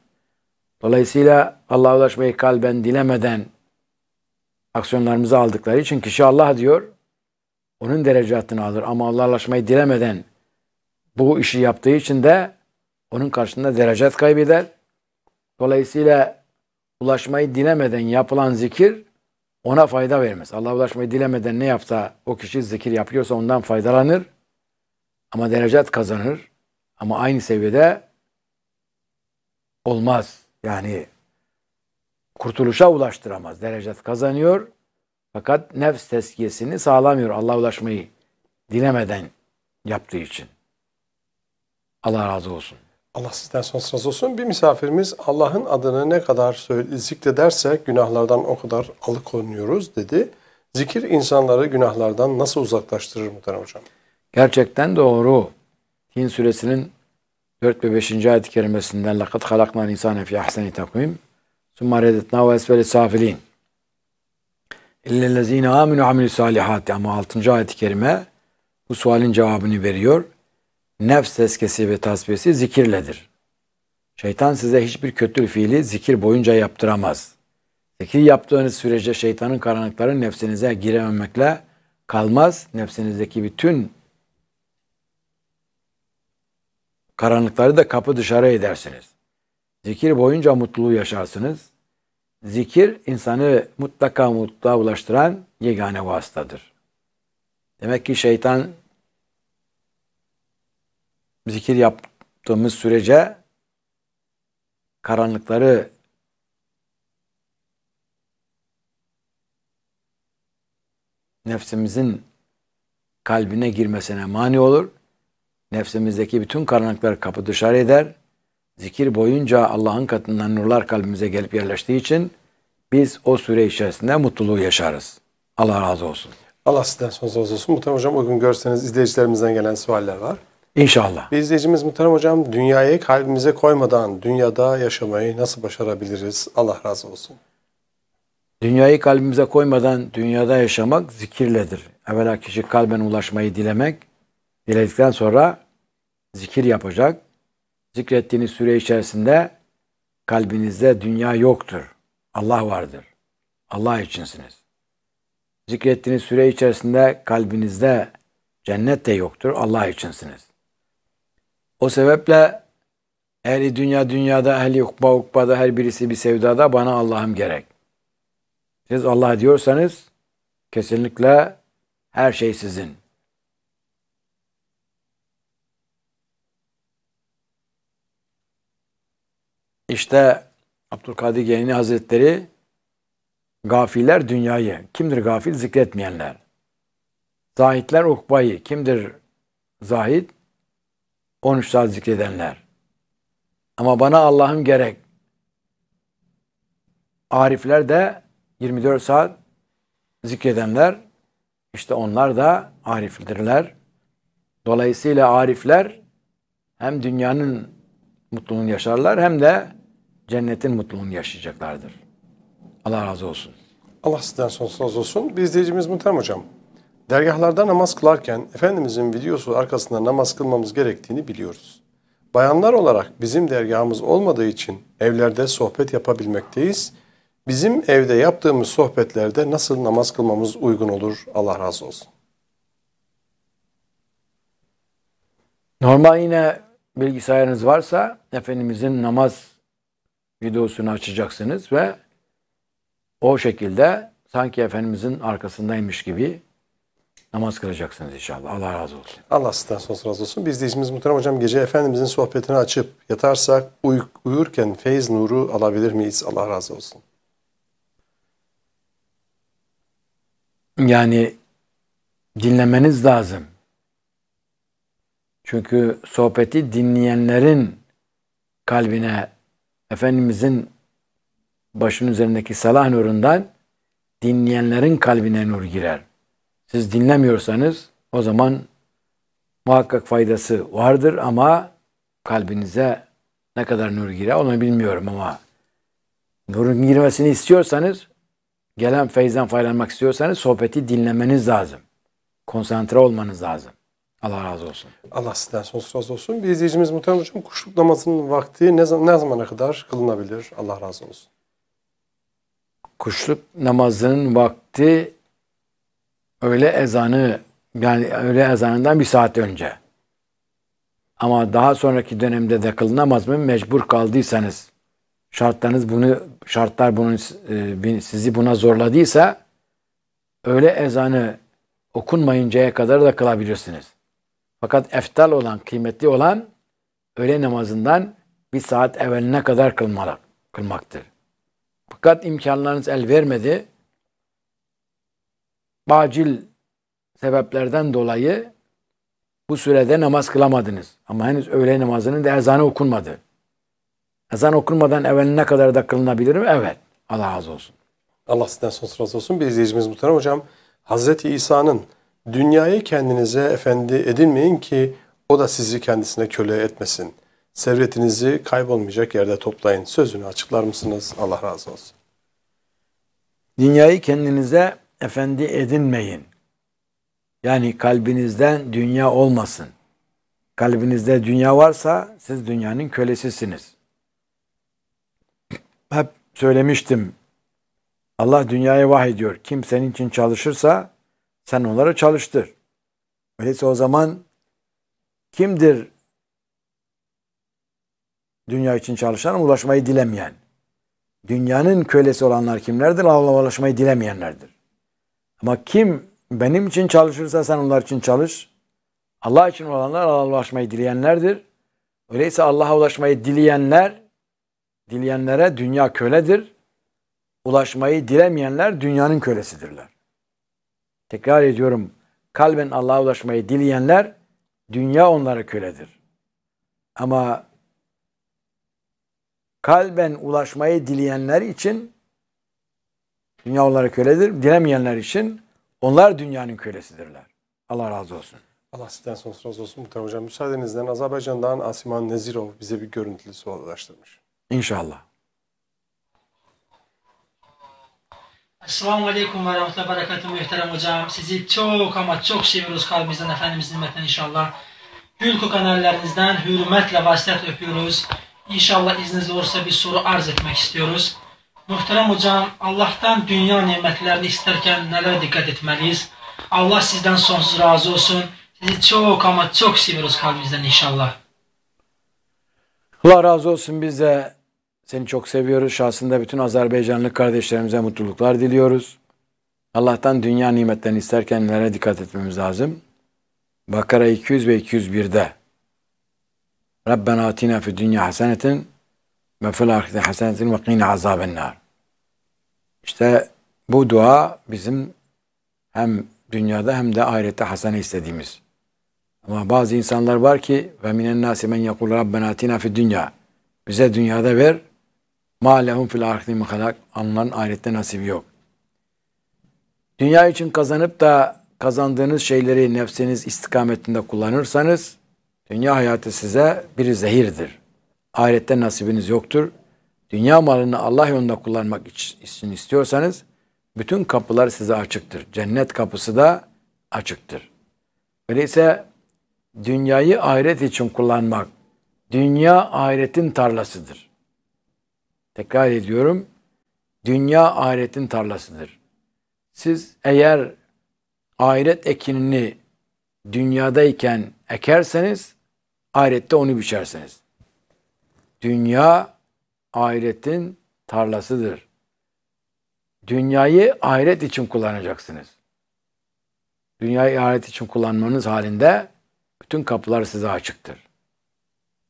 Dolayısıyla Allah'a ulaşmayı kalben dilemeden aksiyonlarımızı aldıkları için kişi Allah diyor, onun derecatını alır ama Allah'a ulaşmayı dilemeden bu işi yaptığı için de onun karşısında derecet kaybeder. Dolayısıyla ulaşmayı dilemeden yapılan zikir ona fayda vermez. Allah'a ulaşmayı dilemeden ne yapsa o kişi zikir yapıyorsa ondan faydalanır. Ama derecet kazanır. Ama aynı seviyede olmaz. Yani kurtuluşa ulaştıramaz. Derecet kazanıyor fakat nefs teskiyesini sağlamıyor Allah'a ulaşmayı dilemeden yaptığı için. Allah razı olsun. Allah sizden sonsuz razı olsun. Bir misafirimiz Allah'ın adını ne kadar zikrederse günahlardan o kadar alıkonuyoruz dedi. Zikir insanları günahlardan nasıl uzaklaştırır muhtemelen hocam? Gerçekten doğru. Hin suresinin 4 ve 5. ayet-i kerimesinden lakat halaknan insane fi ahseni takvim summa redetna ve esveli safilin illellezine aminu amilü salihati ama 6. ayet-i kerime bu sualin cevabını veriyor. Nefs tezkesi ve tasfiyesi zikirledir. Şeytan size hiçbir kötü fiili zikir boyunca yaptıramaz. Zikir yaptığınız sürece şeytanın karanlıkları nefsinize girememekle kalmaz. Nefsinizdeki bütün Karanlıkları da kapı dışarı edersiniz. Zikir boyunca mutluluğu yaşarsınız. Zikir insanı mutlaka mutluluğa ulaştıran yegane vasıtadır. Demek ki şeytan zikir yaptığımız sürece karanlıkları nefsimizin kalbine girmesine mani olur. Nefsimizdeki bütün karanlıkları kapı dışarı eder. Zikir boyunca Allah'ın katından nurlar kalbimize gelip yerleştiği için biz o süre içerisinde mutluluğu yaşarız. Allah razı olsun. Allah sizden sonsuz razı olsun. Muhterem Hocam bugün görseniz izleyicilerimizden gelen sualler var. İnşallah. Bir izleyicimiz Muhterem Hocam dünyayı kalbimize koymadan dünyada yaşamayı nasıl başarabiliriz? Allah razı olsun. Dünyayı kalbimize koymadan dünyada yaşamak zikirledir. Evvela kişi kalben ulaşmayı dilemek, Diledikten sonra zikir yapacak. Zikrettiğiniz süre içerisinde kalbinizde dünya yoktur. Allah vardır. Allah içinsiniz. Zikrettiğiniz süre içerisinde kalbinizde cennet de yoktur. Allah içinsiniz. O sebeple ehli dünya dünyada, ehli ukba ukbada her birisi bir sevdada bana Allah'ım gerek. Siz Allah diyorsanız kesinlikle her şey sizin. İşte Abdülkadir Geleni Hazretleri Gafiler dünyayı. Kimdir gafil? Zikretmeyenler. Zahitler ukbayı. Kimdir zahit? 13 saat zikredenler. Ama bana Allah'ım gerek. Arifler de 24 saat zikredenler. İşte onlar da arifdirler. Dolayısıyla arifler hem dünyanın mutluluğunu yaşarlar hem de cennetin mutluluğunu yaşayacaklardır. Allah razı olsun. Allah sizden sonsuz razı olsun. Bir izleyicimiz Muhterem Hocam. Dergahlarda namaz kılarken Efendimizin videosu arkasında namaz kılmamız gerektiğini biliyoruz. Bayanlar olarak bizim dergahımız olmadığı için evlerde sohbet yapabilmekteyiz. Bizim evde yaptığımız sohbetlerde nasıl namaz kılmamız uygun olur? Allah razı olsun. Normal yine bilgisayarınız varsa Efendimizin namaz videosunu açacaksınız ve o şekilde sanki Efendimizin arkasındaymış gibi namaz kılacaksınız inşallah. Allah razı olsun. Allah sizden sonsuz razı olsun. Biz de deyicimiz Muhterem Hocam gece Efendimizin sohbetini açıp yatarsak uy uyurken feyiz nuru alabilir miyiz? Allah razı olsun. Yani dinlemeniz lazım. Çünkü sohbeti dinleyenlerin kalbine Efendimizin başının üzerindeki salah nurundan dinleyenlerin kalbine nur girer. Siz dinlemiyorsanız o zaman muhakkak faydası vardır ama kalbinize ne kadar nur girer onu bilmiyorum ama nurun girmesini istiyorsanız gelen feyzden faydalanmak istiyorsanız sohbeti dinlemeniz lazım. Konsantre olmanız lazım. Allah razı olsun. Allah sizden sonsuz razı olsun. Bir izleyicimiz Muhterem Hocam kuşluk namazının vakti ne, zaman, ne zamana kadar kılınabilir? Allah razı olsun. Kuşluk namazının vakti öğle ezanı yani öğle ezanından bir saat önce. Ama daha sonraki dönemde de kılınamaz mı? Mecbur kaldıysanız şartlarınız bunu şartlar bunu e, sizi buna zorladıysa öğle ezanı okunmayıncaya kadar da kılabilirsiniz. Fakat eftal olan, kıymetli olan öğle namazından bir saat evveline kadar kılmalar, kılmaktır. Fakat imkanlarınız el vermedi. Bacil sebeplerden dolayı bu sürede namaz kılamadınız. Ama henüz öğle namazının da ezanı okunmadı. Ezan okunmadan evveline kadar da kılınabilir mi? Evet. Allah razı olsun. Allah sizden sonsuz razı olsun. Bir izleyicimiz muhterem hocam. Hazreti İsa'nın Dünyayı kendinize efendi edinmeyin ki o da sizi kendisine köle etmesin. Servetinizi kaybolmayacak yerde toplayın. Sözünü açıklar mısınız? Allah razı olsun. Dünyayı kendinize efendi edinmeyin. Yani kalbinizden dünya olmasın. Kalbinizde dünya varsa siz dünyanın kölesisiniz. Hep söylemiştim. Allah dünyaya vahy ediyor. Kim senin için çalışırsa sen onları çalıştır. Öyleyse o zaman kimdir dünya için çalışan ulaşmayı dilemeyen? Dünyanın kölesi olanlar kimlerdir? Allah'a ulaşmayı dilemeyenlerdir. Ama kim benim için çalışırsa sen onlar için çalış. Allah için olanlar Allah'a ulaşmayı dileyenlerdir. Öyleyse Allah'a ulaşmayı dileyenler, dileyenlere dünya köledir. Ulaşmayı dilemeyenler dünyanın kölesidirler. Tekrar ediyorum. Kalben Allah'a ulaşmayı dileyenler dünya onlara köledir. Ama kalben ulaşmayı dileyenler için dünya onlara köledir. Dilemeyenler için onlar dünyanın kölesidirler. Allah razı olsun. Allah sizden sonsuz razı olsun Muhterem Hocam. Müsaadenizle Azerbaycan'dan Asiman Nezirov bize bir görüntülü sual ulaştırmış. İnşallah. Assalamu aleykum ve rahmetullahi ve berekatuhu muhterem hocam. Sizi çok ama çok seviyoruz kalbimizden Efendimiz nimetinden inşallah. Hülku kanallerinizden hürmetle vasiyet öpüyoruz. İnşallah izniniz olursa bir soru arz etmek istiyoruz. Muhterem hocam Allah'tan dünya nimetlerini isterken neler dikkat etmeliyiz? Allah sizden sonsuz razı olsun. Sizi çok ama çok seviyoruz kalbimizden inşallah. Allah razı olsun bize Seni çok seviyoruz. Şahsında bütün Azerbaycanlı kardeşlerimize mutluluklar diliyoruz. Allah'tan dünya nimetlerini isterken nelere dikkat etmemiz lazım? Bakara 200 ve 201'de Rabbena atina fi dünya hasenetin ve fil ahirete hasenetin ve qina azabennar. İşte bu dua bizim hem dünyada hem de ahirette hasene istediğimiz. Ama bazı insanlar var ki ve minen nasi men yekul rabbena atina fi dünya. Bize dünyada ver Ma lehum fil ahireti min anların Onların ahirette nasibi yok. Dünya için kazanıp da kazandığınız şeyleri nefsiniz istikametinde kullanırsanız dünya hayatı size bir zehirdir. Ahirette nasibiniz yoktur. Dünya malını Allah yolunda kullanmak için istiyorsanız bütün kapılar size açıktır. Cennet kapısı da açıktır. Öyleyse dünyayı ahiret için kullanmak, dünya ahiretin tarlasıdır. Tekrar ediyorum. Dünya ahiretin tarlasıdır. Siz eğer ahiret ekinini dünyadayken ekerseniz ahirette onu biçerseniz. Dünya ahiretin tarlasıdır. Dünyayı ahiret için kullanacaksınız. Dünyayı ahiret için kullanmanız halinde bütün kapılar size açıktır.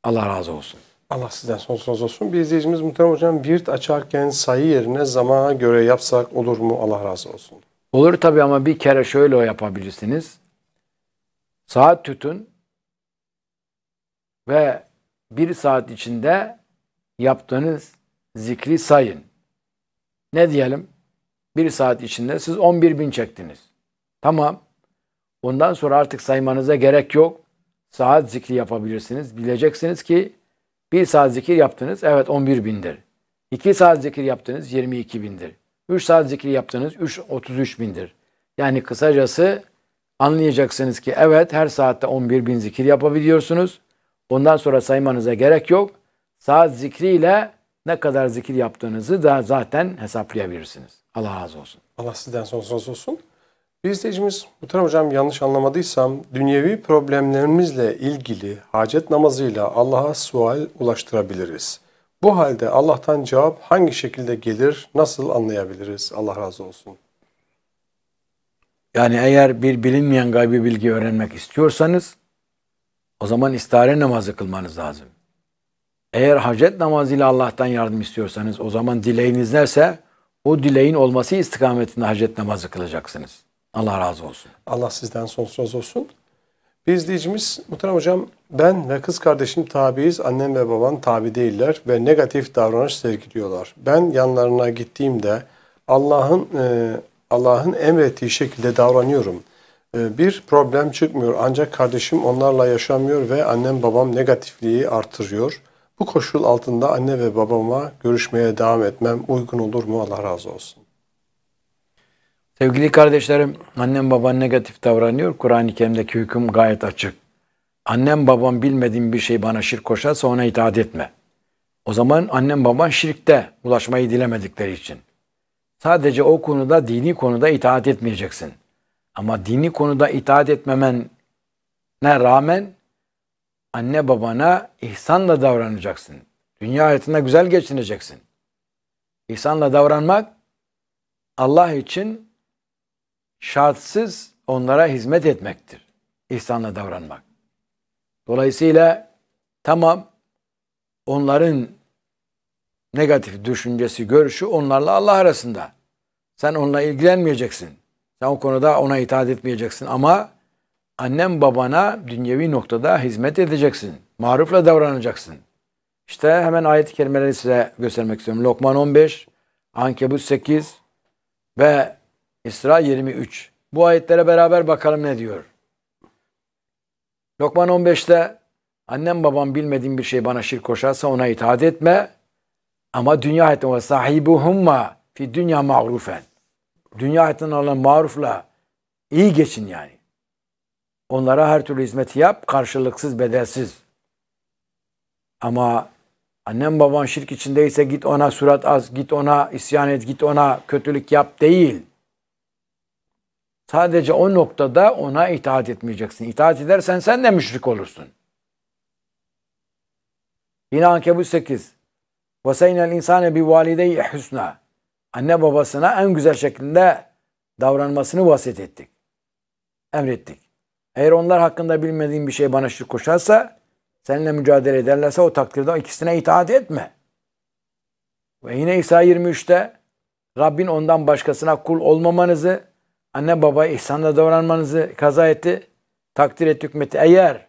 Allah razı olsun. Allah sizden sonsuz olsun. Bir izleyicimiz muhterem hocam virt açarken sayı yerine zamana göre yapsak olur mu? Allah razı olsun. Olur tabii ama bir kere şöyle yapabilirsiniz. Saat tütün ve bir saat içinde yaptığınız zikri sayın. Ne diyelim? Bir saat içinde siz 11 bin çektiniz. Tamam. Ondan sonra artık saymanıza gerek yok. Saat zikri yapabilirsiniz. Bileceksiniz ki bir saat zikir yaptınız, evet 11 bindir. İki saat zikir yaptınız, 22 bindir. Üç saat zikir yaptınız, 3, 33 bindir. Yani kısacası anlayacaksınız ki evet her saatte 11 bin zikir yapabiliyorsunuz. Ondan sonra saymanıza gerek yok. Saat zikriyle ne kadar zikir yaptığınızı da zaten hesaplayabilirsiniz. Allah razı olsun. Allah sizden sonsuz olsun. Bir izleyicimiz, Muhtar Hocam yanlış anlamadıysam, dünyevi problemlerimizle ilgili hacet namazıyla Allah'a sual ulaştırabiliriz. Bu halde Allah'tan cevap hangi şekilde gelir, nasıl anlayabiliriz? Allah razı olsun. Yani eğer bir bilinmeyen gaybi bilgi öğrenmek istiyorsanız, o zaman istare namazı kılmanız lazım. Eğer hacet namazıyla Allah'tan yardım istiyorsanız, o zaman dileğiniz neyse, o dileğin olması istikametinde hacet namazı kılacaksınız. Allah razı olsun. Allah sizden sonsuz razı olsun. Bir izleyicimiz, Muhterem Hocam ben ve kız kardeşim tabiiz, annem ve babam tabi değiller ve negatif davranış sergiliyorlar. Ben yanlarına gittiğimde Allah'ın e, Allah'ın emrettiği şekilde davranıyorum. E, bir problem çıkmıyor ancak kardeşim onlarla yaşamıyor ve annem babam negatifliği artırıyor. Bu koşul altında anne ve babama görüşmeye devam etmem uygun olur mu? Allah razı olsun. Sevgili kardeşlerim, annem baban negatif davranıyor. Kur'an-ı Kerim'deki hüküm gayet açık. Annem babam bilmediğim bir şey bana şirk koşarsa ona itaat etme. O zaman annem baban şirkte ulaşmayı dilemedikleri için. Sadece o konuda dini konuda itaat etmeyeceksin. Ama dini konuda itaat etmemen ne rağmen anne babana ihsanla davranacaksın. Dünya hayatında güzel geçineceksin. İhsanla davranmak Allah için şartsız onlara hizmet etmektir. İhsanla davranmak. Dolayısıyla tamam onların negatif düşüncesi, görüşü onlarla Allah arasında. Sen onunla ilgilenmeyeceksin. Sen o konuda ona itaat etmeyeceksin ama annem babana dünyevi noktada hizmet edeceksin. Marufla davranacaksın. İşte hemen ayet-i kerimeleri size göstermek istiyorum. Lokman 15, Ankebut 8 ve İsra 23. Bu ayetlere beraber bakalım ne diyor. Lokman 15'te annem babam bilmediğim bir şey bana şirk koşarsa ona itaat etme. Ama dünya hayatında ve sahibuhumma fi dünya mağrufen. Dünya hayatında olan mağrufla iyi geçin yani. Onlara her türlü hizmeti yap karşılıksız bedelsiz. Ama annem baban şirk içindeyse git ona surat az, git ona isyan et, git ona kötülük yap değil. Sadece o noktada ona itaat etmeyeceksin. İtaat edersen sen de müşrik olursun. Yine Ankebut 8. وَسَيْنَ الْاِنْسَانَ بِوَالِدَيْ اِحْسُنَا Anne babasına en güzel şekilde davranmasını vasiyet ettik. Emrettik. Eğer onlar hakkında bilmediğin bir şey bana şirk koşarsa, seninle mücadele ederlerse o takdirde ikisine itaat etme. Ve yine İsa 23'te Rabbin ondan başkasına kul olmamanızı anne baba ihsanla davranmanızı kaza etti, takdir etti hükmeti. Eğer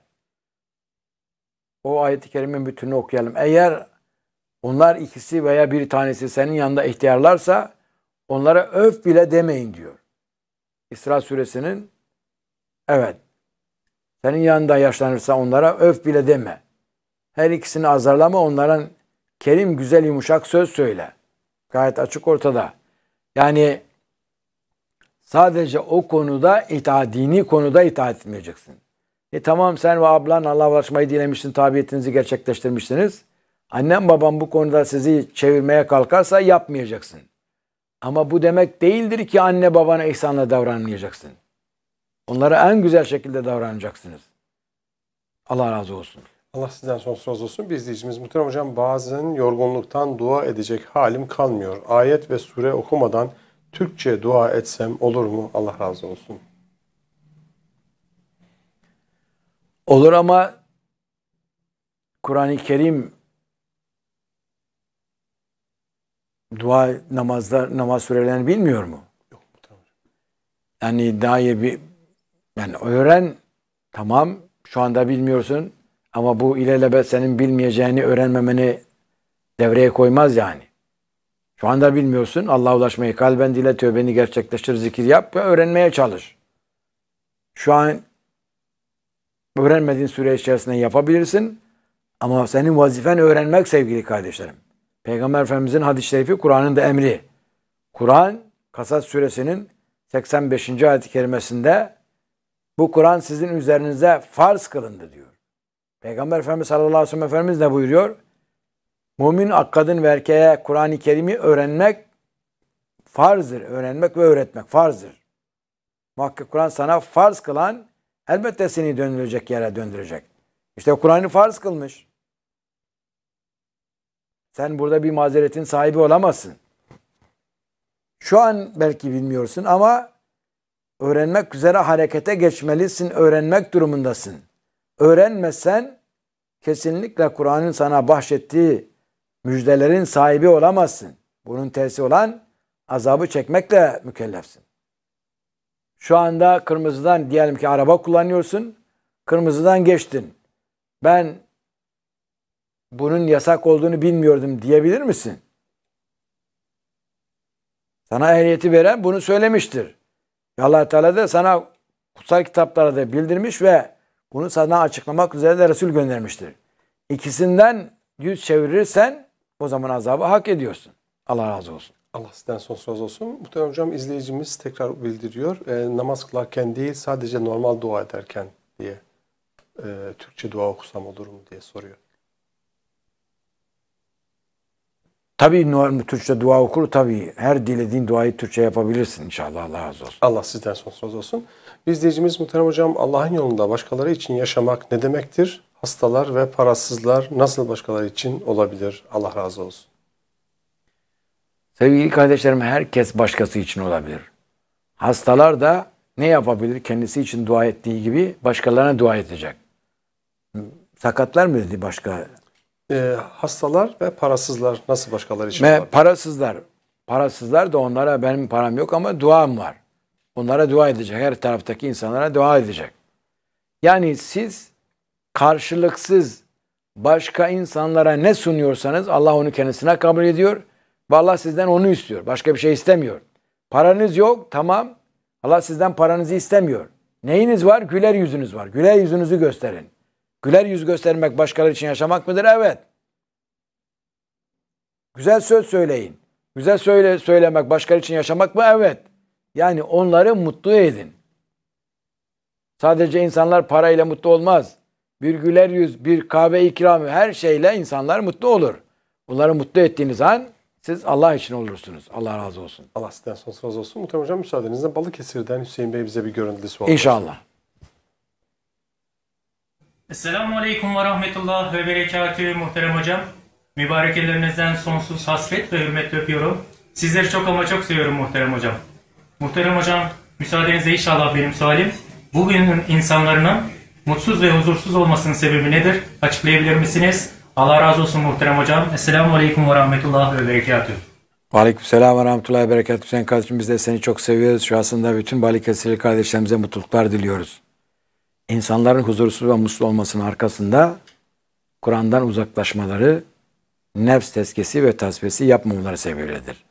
o ayet-i kerimin bütününü okuyalım. Eğer onlar ikisi veya bir tanesi senin yanında ihtiyarlarsa onlara öf bile demeyin diyor. İsra suresinin evet senin yanında yaşlanırsa onlara öf bile deme. Her ikisini azarlama onların kerim güzel yumuşak söz söyle. Gayet açık ortada. Yani Sadece o konuda itaat, dini konuda itaat etmeyeceksin. E tamam sen ve ablan Allah Allah'laşmayı dilemişsin, tabiyetinizi gerçekleştirmişsiniz. Annem babam bu konuda sizi çevirmeye kalkarsa yapmayacaksın. Ama bu demek değildir ki anne babana ihsanla davranmayacaksın. Onlara en güzel şekilde davranacaksınız. Allah razı olsun. Allah sizden sonsuz razı olsun. Bir izleyicimiz Muhterem Hocam bazen yorgunluktan dua edecek halim kalmıyor. Ayet ve sure okumadan Türkçe dua etsem olur mu? Allah razı olsun. Olur ama Kur'an-ı Kerim dua namazlar namaz sürelerini bilmiyor mu? Yok tamam. Yani daha iyi bir yani öğren tamam şu anda bilmiyorsun ama bu ilelebet senin bilmeyeceğini öğrenmemeni devreye koymaz yani. Şu anda bilmiyorsun. Allah'a ulaşmayı kalben dile tövbeni gerçekleştir, zikir yap ve öğrenmeye çalış. Şu an öğrenmediğin süre içerisinde yapabilirsin. Ama senin vazifen öğrenmek sevgili kardeşlerim. Peygamber Efendimizin hadis-i şerifi Kur'an'ın da emri. Kur'an Kasas suresinin 85. ayet-i kerimesinde bu Kur'an sizin üzerinize farz kılındı diyor. Peygamber Efendimiz sallallahu aleyhi ve sellem Efendimiz ne buyuruyor? Mümin kadın ve erkeğe Kur'an-ı Kerim'i öğrenmek farzdır. Öğrenmek ve öğretmek farzdır. Muhakkak Kur'an sana farz kılan elbette seni döndürecek yere döndürecek. İşte Kur'an'ı farz kılmış. Sen burada bir mazeretin sahibi olamazsın. Şu an belki bilmiyorsun ama öğrenmek üzere harekete geçmelisin, öğrenmek durumundasın. Öğrenmezsen kesinlikle Kur'an'ın sana bahşettiği müjdelerin sahibi olamazsın. Bunun tersi olan azabı çekmekle mükellefsin. Şu anda kırmızıdan diyelim ki araba kullanıyorsun. Kırmızıdan geçtin. Ben bunun yasak olduğunu bilmiyordum diyebilir misin? Sana ehliyeti veren bunu söylemiştir. Allah Teala da sana kutsal kitaplara da bildirmiş ve bunu sana açıklamak üzere de Resul göndermiştir. İkisinden yüz çevirirsen o zaman azabı hak ediyorsun. Allah razı olsun. Allah sizden son söz olsun. Muhtemelen hocam izleyicimiz tekrar bildiriyor. E, namaz kılarken değil sadece normal dua ederken diye e, Türkçe dua okusam olur mu diye soruyor. Tabii normal Türkçe dua okur tabii. Her dilediğin duayı Türkçe yapabilirsin inşallah. Allah razı olsun. Allah sizden son söz olsun. İzleyicimiz Muhterem Hocam Allah'ın yolunda başkaları için yaşamak ne demektir? Hastalar ve parasızlar nasıl başkaları için olabilir? Allah razı olsun. Sevgili kardeşlerim herkes başkası için olabilir. Hastalar da ne yapabilir? Kendisi için dua ettiği gibi başkalarına dua edecek. Sakatlar mı dedi başka? E, hastalar ve parasızlar nasıl başkaları için ve olabilir? Parasızlar. Parasızlar da onlara benim param yok ama duam var. Onlara dua edecek. Her taraftaki insanlara dua edecek. Yani siz karşılıksız başka insanlara ne sunuyorsanız Allah onu kendisine kabul ediyor ve Allah sizden onu istiyor. Başka bir şey istemiyor. Paranız yok tamam. Allah sizden paranızı istemiyor. Neyiniz var? Güler yüzünüz var. Güler yüzünüzü gösterin. Güler yüz göstermek başkaları için yaşamak mıdır? Evet. Güzel söz söyleyin. Güzel söyle söylemek başkaları için yaşamak mı? Evet. Yani onları mutlu edin. Sadece insanlar parayla mutlu olmaz. Bir güler yüz, bir kahve ikramı her şeyle insanlar mutlu olur. Bunları mutlu ettiğiniz an siz Allah için olursunuz. Allah razı olsun. Allah sizden sonsuz razı olsun. Muhtemelen hocam müsaadenizle Balıkesir'den Hüseyin Bey bize bir görüntülü soru. İnşallah. Esselamu Aleyküm ve Rahmetullah ve Berekatü muhterem hocam. Mübarek ellerinizden sonsuz hasret ve hürmet öpüyorum. Sizleri çok ama çok seviyorum muhterem hocam. Muhterem hocam, müsaadenizle inşallah benim sualim. Bugünün insanlarının mutsuz ve huzursuz olmasının sebebi nedir? Açıklayabilir misiniz? Allah razı olsun muhterem hocam. Esselamu Aleyküm ve Rahmetullah ve Berekatüh. Aleyküm selam ve rahmetullahi ve berekatuhu. Hüseyin kardeşim biz de seni çok seviyoruz. Şu aslında bütün Balikesirli kardeşlerimize mutluluklar diliyoruz. İnsanların huzursuz ve mutsuz olmasının arkasında Kur'an'dan uzaklaşmaları, nefs tezkesi ve tasfiyesi yapmamaları sebebidir.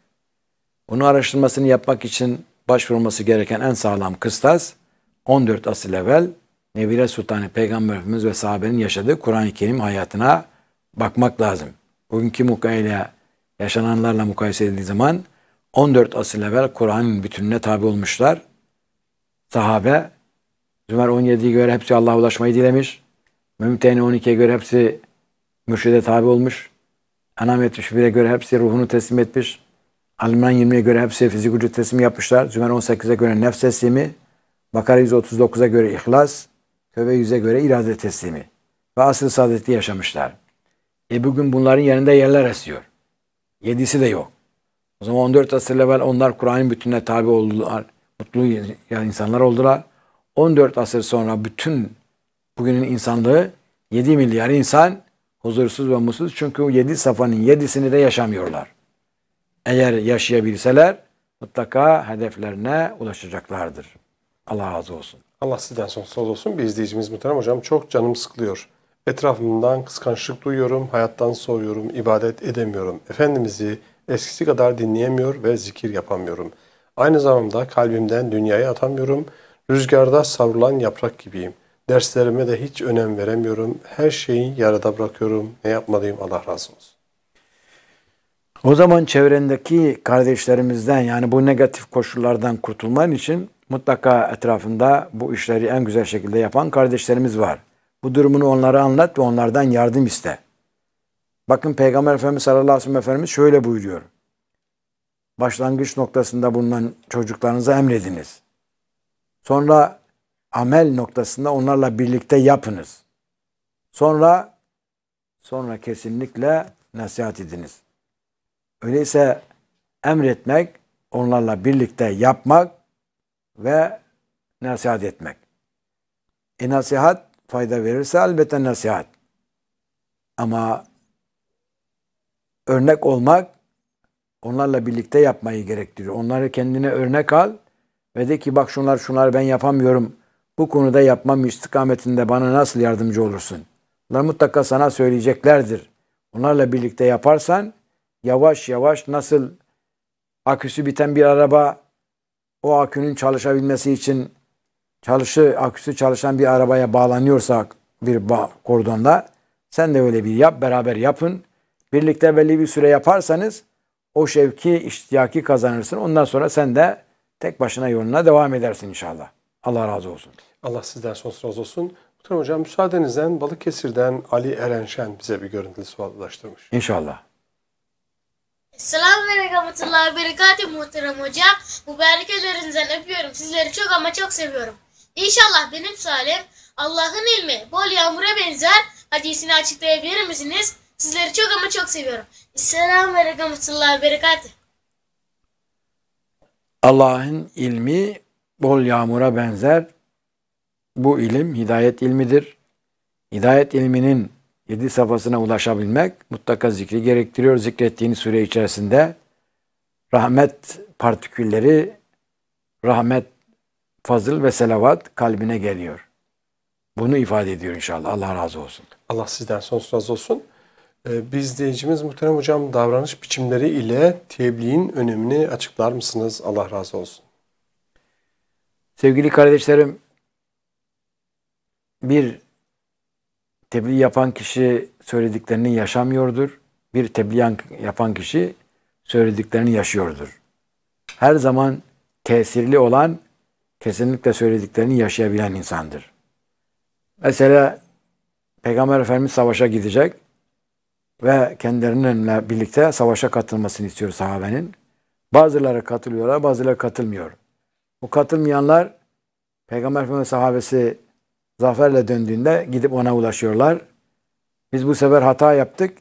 Bunu araştırmasını yapmak için başvurması gereken en sağlam kıstas 14 asıl evvel Nevire Sultanı Peygamber Efendimiz ve sahabenin yaşadığı Kur'an-ı Kerim hayatına bakmak lazım. Bugünkü mukayele yaşananlarla mukayese edildiği zaman 14 asıl evvel Kur'an'ın bütününe tabi olmuşlar. Sahabe Zümer 17'ye göre hepsi Allah'a ulaşmayı dilemiş. Mümtehne 12'ye göre hepsi mürşide tabi olmuş. Anam 71'e göre hepsi ruhunu teslim etmiş. Alman 20'ye göre hepsi fizik vücut teslimi yapmışlar. Zümer 18'e göre nefs teslimi. Bakara 139'a göre ihlas. Tövbe 100'e göre irade teslimi. Ve asıl saadetli yaşamışlar. E bugün bunların yerinde yerler esiyor. Yedisi de yok. O zaman 14 asır evvel onlar Kur'an'ın bütününe tabi oldular. Mutlu insanlar oldular. 14 asır sonra bütün bugünün insanlığı 7 milyar insan huzursuz ve mutsuz. Çünkü 7 safanın 7'sini de yaşamıyorlar eğer yaşayabilseler mutlaka hedeflerine ulaşacaklardır. Allah razı olsun. Allah sizden sonsuz olsun. Bir izleyicimiz muhterem hocam çok canım sıkılıyor. Etrafımdan kıskançlık duyuyorum, hayattan soğuyorum, ibadet edemiyorum. Efendimiz'i eskisi kadar dinleyemiyor ve zikir yapamıyorum. Aynı zamanda kalbimden dünyayı atamıyorum. Rüzgarda savrulan yaprak gibiyim. Derslerime de hiç önem veremiyorum. Her şeyi yarıda bırakıyorum. Ne yapmalıyım Allah razı olsun. O zaman çevrendeki kardeşlerimizden yani bu negatif koşullardan kurtulman için mutlaka etrafında bu işleri en güzel şekilde yapan kardeşlerimiz var. Bu durumunu onlara anlat ve onlardan yardım iste. Bakın Peygamber Efendimiz sallallahu aleyhi ve sellem Efendimiz şöyle buyuruyor. Başlangıç noktasında bulunan çocuklarınıza emrediniz. Sonra amel noktasında onlarla birlikte yapınız. Sonra sonra kesinlikle nasihat ediniz. Öyleyse emretmek, onlarla birlikte yapmak ve nasihat etmek. E nasihat fayda verirse elbette nasihat. Ama örnek olmak onlarla birlikte yapmayı gerektiriyor. Onları kendine örnek al ve de ki bak şunlar şunlar ben yapamıyorum. Bu konuda yapmam istikametinde bana nasıl yardımcı olursun? Onlar mutlaka sana söyleyeceklerdir. Onlarla birlikte yaparsan yavaş yavaş nasıl aküsü biten bir araba o akünün çalışabilmesi için çalışı aküsü çalışan bir arabaya bağlanıyorsa bir bağ, kordonla sen de öyle bir yap beraber yapın. Birlikte belli bir süre yaparsanız o şevki iştiyaki kazanırsın. Ondan sonra sen de tek başına yoluna devam edersin inşallah. Allah razı olsun. Allah sizden sonsuz razı olsun. Muhterem Hocam müsaadenizden Balıkesir'den Ali Erenşen bize bir görüntülü sual ulaştırmış. İnşallah. Selamünaleyküm berekatü muhterem hocam. Mübarek ellerinizden öpüyorum. Sizleri çok ama çok seviyorum. İnşallah benim sualim Allah'ın ilmi bol yağmura benzer hadisini açıklayabilir misiniz? Sizleri çok ama çok seviyorum. Selamünaleyküm berekatü. Allah'ın ilmi bol yağmura benzer. Bu ilim hidayet ilmidir. Hidayet ilminin yedi safhasına ulaşabilmek mutlaka zikri gerektiriyor. Zikrettiğiniz süre içerisinde rahmet partikülleri, rahmet, fazıl ve selavat kalbine geliyor. Bunu ifade ediyor inşallah. Allah razı olsun. Allah sizden sonsuz razı olsun. Ee, bir izleyicimiz Muhterem Hocam davranış biçimleri ile tebliğin önemini açıklar mısınız? Allah razı olsun. Sevgili kardeşlerim, bir tebliğ yapan kişi söylediklerini yaşamıyordur. Bir tebliğ yapan kişi söylediklerini yaşıyordur. Her zaman tesirli olan kesinlikle söylediklerini yaşayabilen insandır. Mesela Peygamber Efendimiz savaşa gidecek ve kendilerininle birlikte savaşa katılmasını istiyor sahabenin. Bazıları katılıyorlar, bazıları katılmıyor. Bu katılmayanlar Peygamber Efendimiz sahabesi zaferle döndüğünde gidip ona ulaşıyorlar. Biz bu sefer hata yaptık.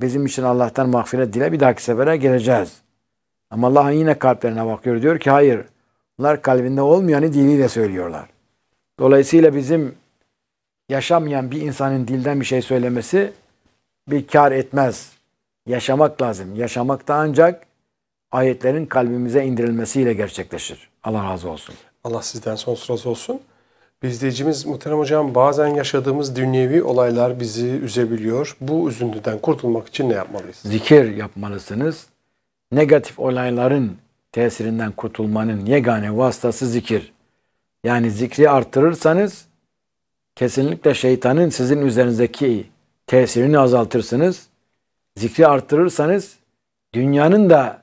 Bizim için Allah'tan mağfiret dile bir dahaki sefere geleceğiz. Ama Allah yine kalplerine bakıyor. Diyor ki hayır. Bunlar kalbinde olmayanı diliyle söylüyorlar. Dolayısıyla bizim yaşamayan bir insanın dilden bir şey söylemesi bir kar etmez. Yaşamak lazım. Yaşamak da ancak ayetlerin kalbimize indirilmesiyle gerçekleşir. Allah razı olsun. Allah sizden sonsuz razı olsun. Bir izleyicimiz Muhterem Hocam bazen yaşadığımız dünyevi olaylar bizi üzebiliyor. Bu üzüntüden kurtulmak için ne yapmalıyız? Zikir yapmalısınız. Negatif olayların tesirinden kurtulmanın yegane vasıtası zikir. Yani zikri arttırırsanız kesinlikle şeytanın sizin üzerinizdeki tesirini azaltırsınız. Zikri arttırırsanız dünyanın da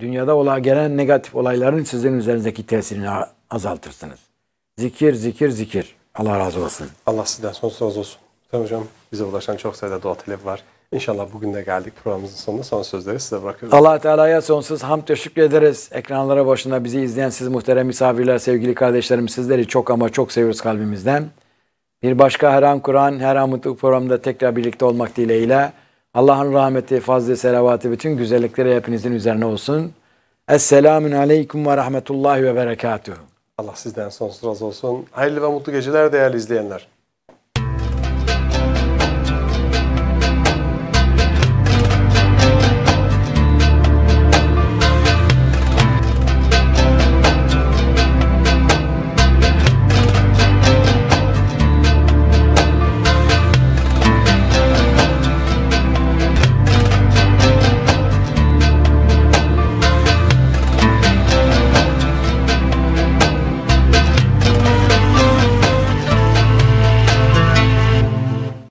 dünyada ola gelen negatif olayların sizin üzerinizdeki tesirini azaltırsınız. Zikir, zikir, zikir. Allah razı olsun. Allah sizden sonsuz razı olsun. Sayın hocam bize ulaşan çok sayıda dua talebi var. İnşallah bugün de geldik. Programımızın sonunda son sözleri size bırakıyoruz. allah Teala'ya sonsuz ham teşekkür ederiz. Ekranlara başında bizi izleyen siz muhterem misafirler, sevgili kardeşlerim sizleri çok ama çok seviyoruz kalbimizden. Bir başka her an Kur'an, her an mutluluk programında tekrar birlikte olmak dileğiyle. Allah'ın rahmeti, fazlı, selavatı, bütün güzellikleri hepinizin üzerine olsun. Esselamun Aleyküm ve Rahmetullahi ve Berekatuhu. Allah sizden sonsuz razı olsun. Hayırlı ve mutlu geceler değerli izleyenler.